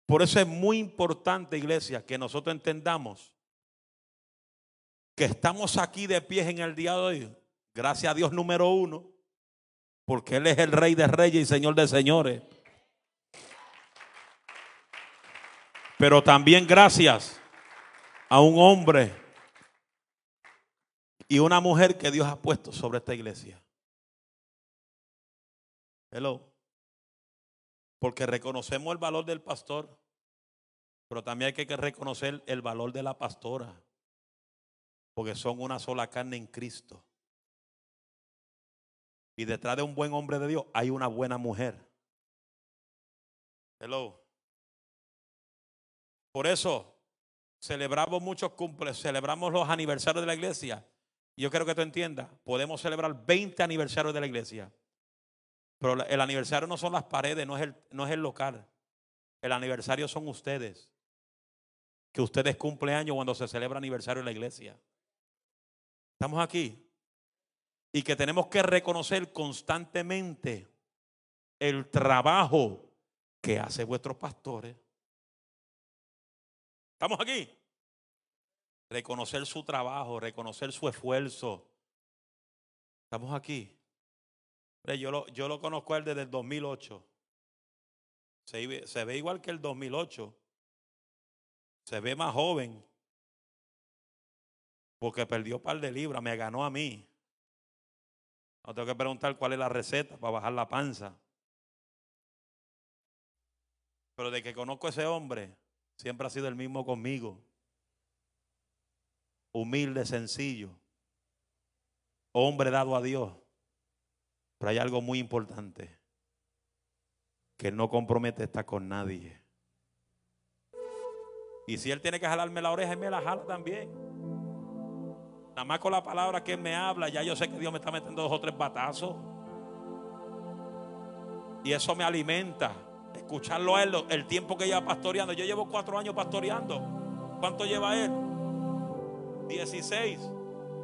Speaker 1: Por eso es muy importante, iglesia, que nosotros entendamos que estamos aquí de pies en el día de hoy. Gracias a Dios número uno, porque Él es el Rey de Reyes y Señor de Señores. Pero también gracias
Speaker 2: a un hombre y una mujer que Dios ha puesto sobre esta iglesia. Hello. Porque reconocemos el valor del pastor. Pero también hay que reconocer el valor
Speaker 1: de la pastora, porque son una sola carne en Cristo.
Speaker 2: Y detrás de un buen hombre de Dios hay una buena mujer. Hello. Por eso
Speaker 1: celebramos muchos cumples, celebramos los aniversarios de la iglesia. Yo quiero que tú entiendas, podemos celebrar 20 aniversarios de la iglesia. Pero el aniversario no son las paredes, no es el, no es el local. El aniversario son ustedes que ustedes cumple años cuando se celebra aniversario en la iglesia. Estamos aquí. Y que tenemos que reconocer constantemente el trabajo que hace vuestros pastores. ¿Estamos aquí? Reconocer su trabajo, reconocer su esfuerzo. Estamos aquí. Yo lo, yo lo conozco él desde el 2008. se ve igual que el 2008. Se ve más joven.
Speaker 2: Porque perdió un par de libras, me ganó a mí. No tengo que preguntar cuál es la receta para bajar la panza.
Speaker 1: Pero de que conozco a ese hombre, siempre ha sido el mismo conmigo. Humilde, sencillo. Hombre dado a Dios. Pero hay algo muy importante. Que no compromete estar con nadie. Y si Él tiene que jalarme la oreja, Él me la jala también. Nada más con la palabra que Él me habla, ya yo sé que Dios me está metiendo dos o tres batazos. Y eso me alimenta. Escucharlo a Él, el tiempo que lleva pastoreando. Yo llevo cuatro años pastoreando. ¿Cuánto lleva Él? 16.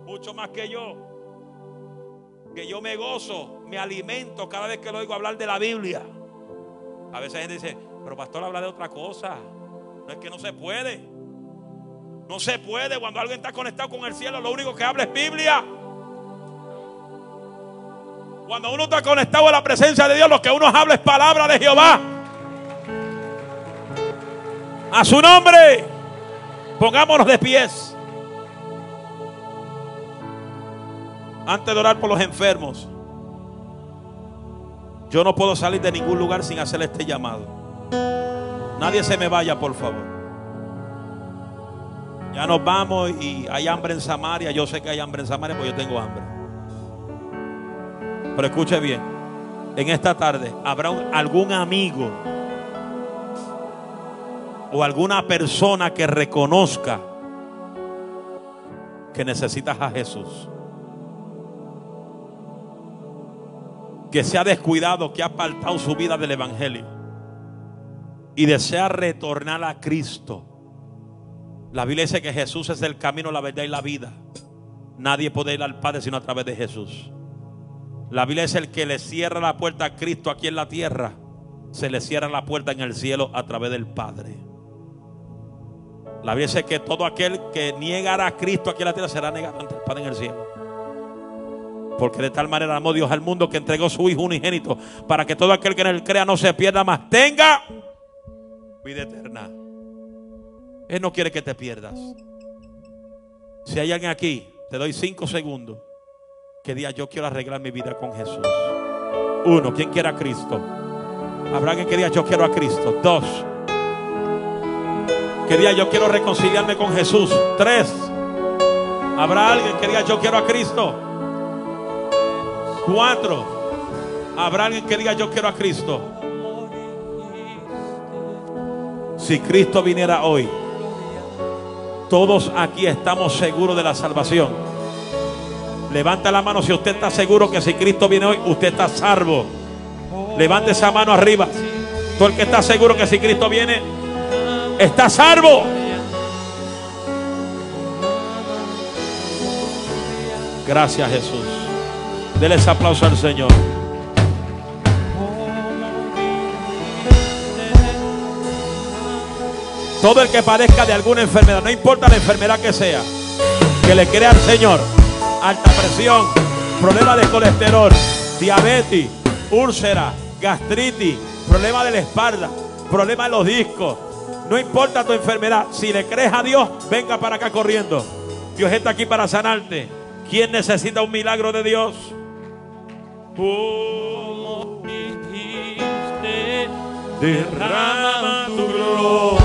Speaker 1: Mucho más que yo. Que yo me gozo, me alimento cada vez que lo oigo hablar de la Biblia. A veces la gente dice, pero pastor habla de otra cosa. No es que no se puede. No se puede. Cuando alguien está conectado con el cielo, lo único que habla es Biblia. Cuando uno está conectado a la presencia de Dios, lo que uno habla es palabra de Jehová. A su nombre, pongámonos de pies. Antes de orar por los enfermos, yo no puedo salir de ningún lugar sin hacer este llamado. Nadie se me vaya, por favor. Ya nos vamos y hay hambre en Samaria. Yo sé que hay hambre en Samaria porque yo tengo hambre. Pero escuche bien. En esta tarde habrá algún amigo o alguna persona que reconozca que necesitas a Jesús. Que se ha descuidado, que ha apartado su vida del Evangelio y desea retornar a Cristo, la Biblia dice que Jesús es el camino, la verdad y la vida. Nadie puede ir al Padre sino a través de Jesús. La Biblia es el que le cierra la puerta a Cristo aquí en la tierra. Se le cierra la puerta en el cielo a través del Padre. La Biblia dice que todo aquel que niega a Cristo aquí en la tierra será negado ante el Padre en el cielo. Porque de tal manera amó Dios al mundo que entregó su Hijo unigénito para que todo aquel que en él crea no se pierda más. Tenga vida eterna. Él no quiere que te pierdas. Si hay alguien aquí, te doy cinco segundos. Que día yo quiero arreglar mi vida con Jesús. Uno, ¿quién quiere a Cristo. Habrá alguien que diga, yo quiero a Cristo. Dos, ¿qué día yo quiero reconciliarme con Jesús. Tres, habrá alguien que diga, yo quiero a Cristo. Cuatro, habrá alguien que diga, yo quiero a Cristo. Si Cristo viniera hoy, todos aquí estamos seguros de la salvación. Levanta la mano si usted está seguro que si Cristo viene hoy, usted está salvo. Levante esa mano arriba. Todo el que está seguro que si Cristo viene, está salvo. Gracias Jesús. Dele ese aplauso al Señor. Todo el que padezca de alguna enfermedad, no importa la enfermedad que sea, que le crea al Señor, alta presión, problema de colesterol, diabetes, úlcera, gastritis, problema de la espalda, problema de los discos. No importa tu enfermedad, si le crees a Dios, venga para acá corriendo. Dios está aquí para sanarte. ¿Quién necesita un milagro de Dios?
Speaker 3: Como dijiste, derrama tu gloria.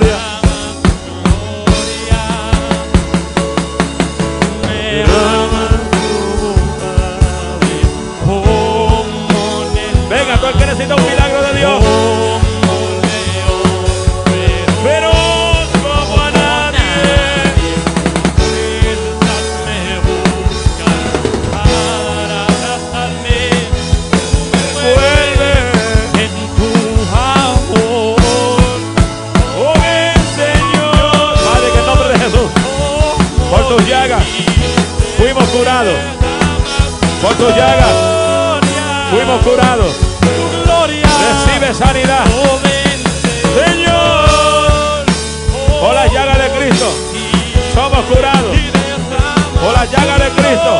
Speaker 3: tus llagas fuimos curados. Por tus llagas fuimos curados. Recibe sanidad. Señor, por las llagas de Cristo somos curados. Por las llagas de Cristo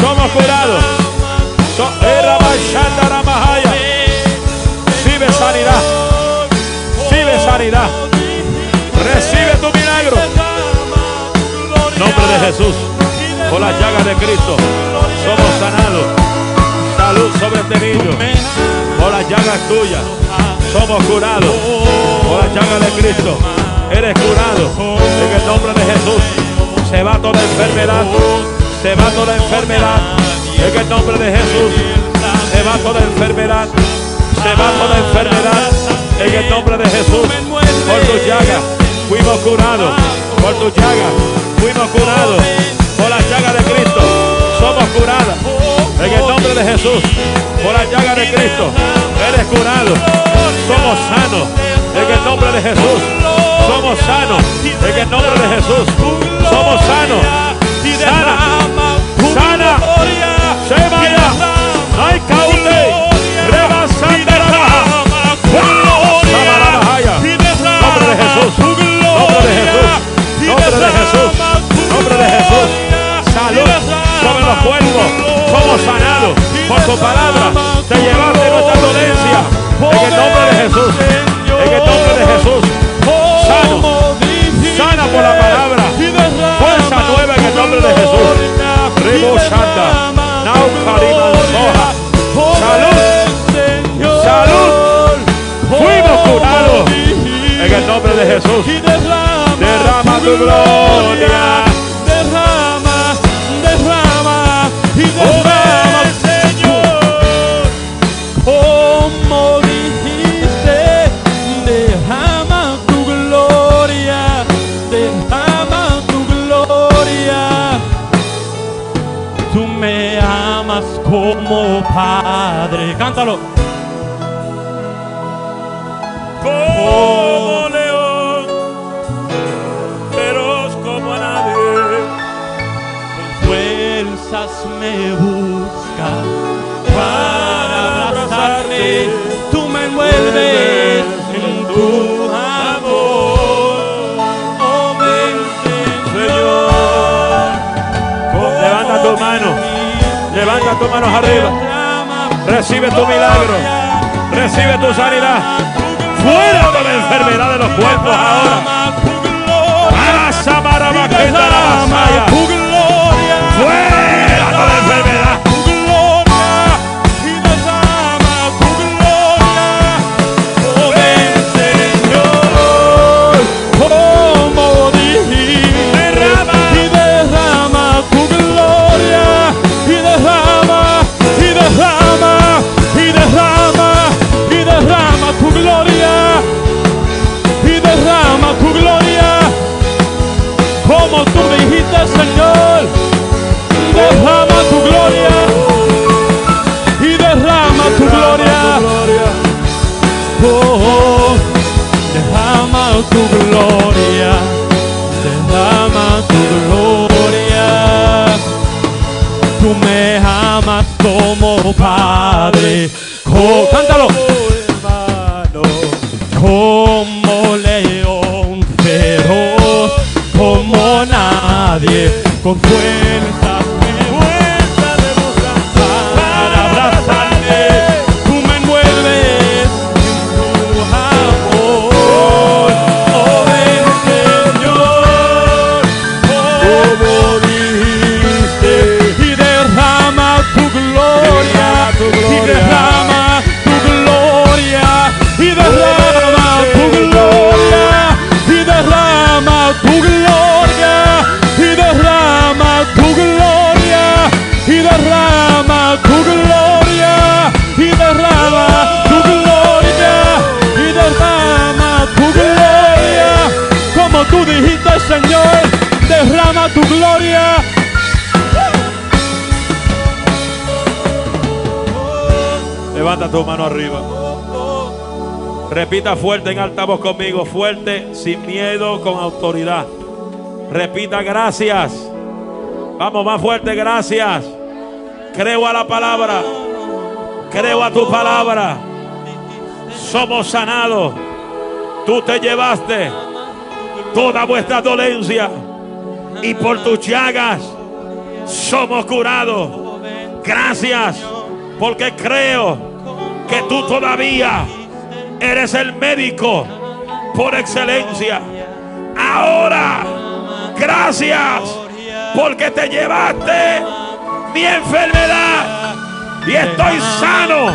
Speaker 3: somos curados. Recibe sanidad. Recibe sanidad. nombre de Jesús. Por la llaga de Cristo somos sanados. Salud sobre este niño. Por las llagas tuyas somos curados. Por la llaga de Cristo eres curado. En el nombre de Jesús se va toda enfermedad. Se va toda enfermedad. En el nombre de
Speaker 2: Jesús se va toda enfermedad. Se va toda enfermedad. En el
Speaker 3: nombre de Jesús. Por tu llaga fuimos curados. Por tu llaga fuimos curados por la llaga de Cristo. Somos curados en el nombre de Jesús. Por la llaga de Cristo eres curado. Somos sanos en el nombre de Jesús. Somos sanos en el nombre de Jesús. Somos sanos. Sana, sana, se vaya. Hay caute, rebasando la Nombre de el Nombre de Jesús. Nombre de Jesús. los somos sanados por tu palabra. Te llevaste nuestra dolencia en el nombre de Jesús. En el nombre de Jesús. Sano. Sana por la palabra. Fuerza nueva en el nombre de Jesús. Soja Salud. Salud. Fuimos curados en el nombre de Jesús. Derrama tu gloria. Señor, como dijiste, ama tu gloria, ama tu gloria. Tú me amas como Padre, cántalo. tus manos arriba. Recibe tu milagro. Recibe tu sanidad. Fuera de la enfermedad de los cuerpos ahora. tu gloria, llama, tu gloria. Tú me amas como Padre. como cántalo. Hermano, como león feroz, como nadie, con fuerza.
Speaker 1: Levanta tu mano arriba. Repita fuerte en alta voz conmigo, fuerte, sin miedo, con autoridad. Repita gracias. Vamos más fuerte, gracias. Creo a la palabra. Creo a tu palabra. Somos sanados. Tú te llevaste toda vuestra dolencia y por tus llagas somos curados. Gracias porque creo que tú todavía eres el médico por excelencia. Ahora, gracias
Speaker 3: porque te llevaste mi enfermedad y estoy sano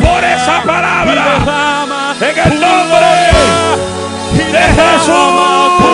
Speaker 3: por esa palabra en el nombre de Jesús.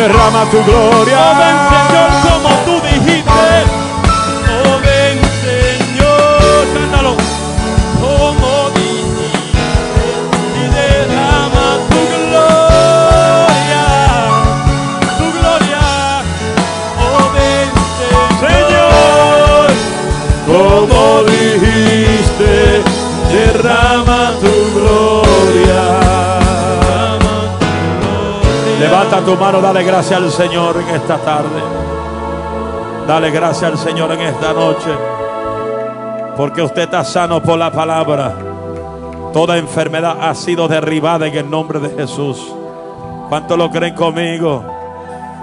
Speaker 3: derrama tu gloria. Oh, ven, Señor, como
Speaker 1: tu mano, dale gracias al Señor en esta tarde. Dale gracias al Señor en esta noche. Porque usted está sano por la palabra. Toda enfermedad ha sido derribada en el nombre de Jesús. Cuánto lo creen conmigo?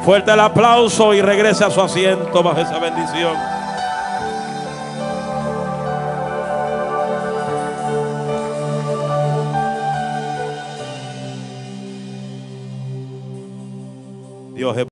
Speaker 1: Fuerte el aplauso y regrese a su asiento bajo esa bendición.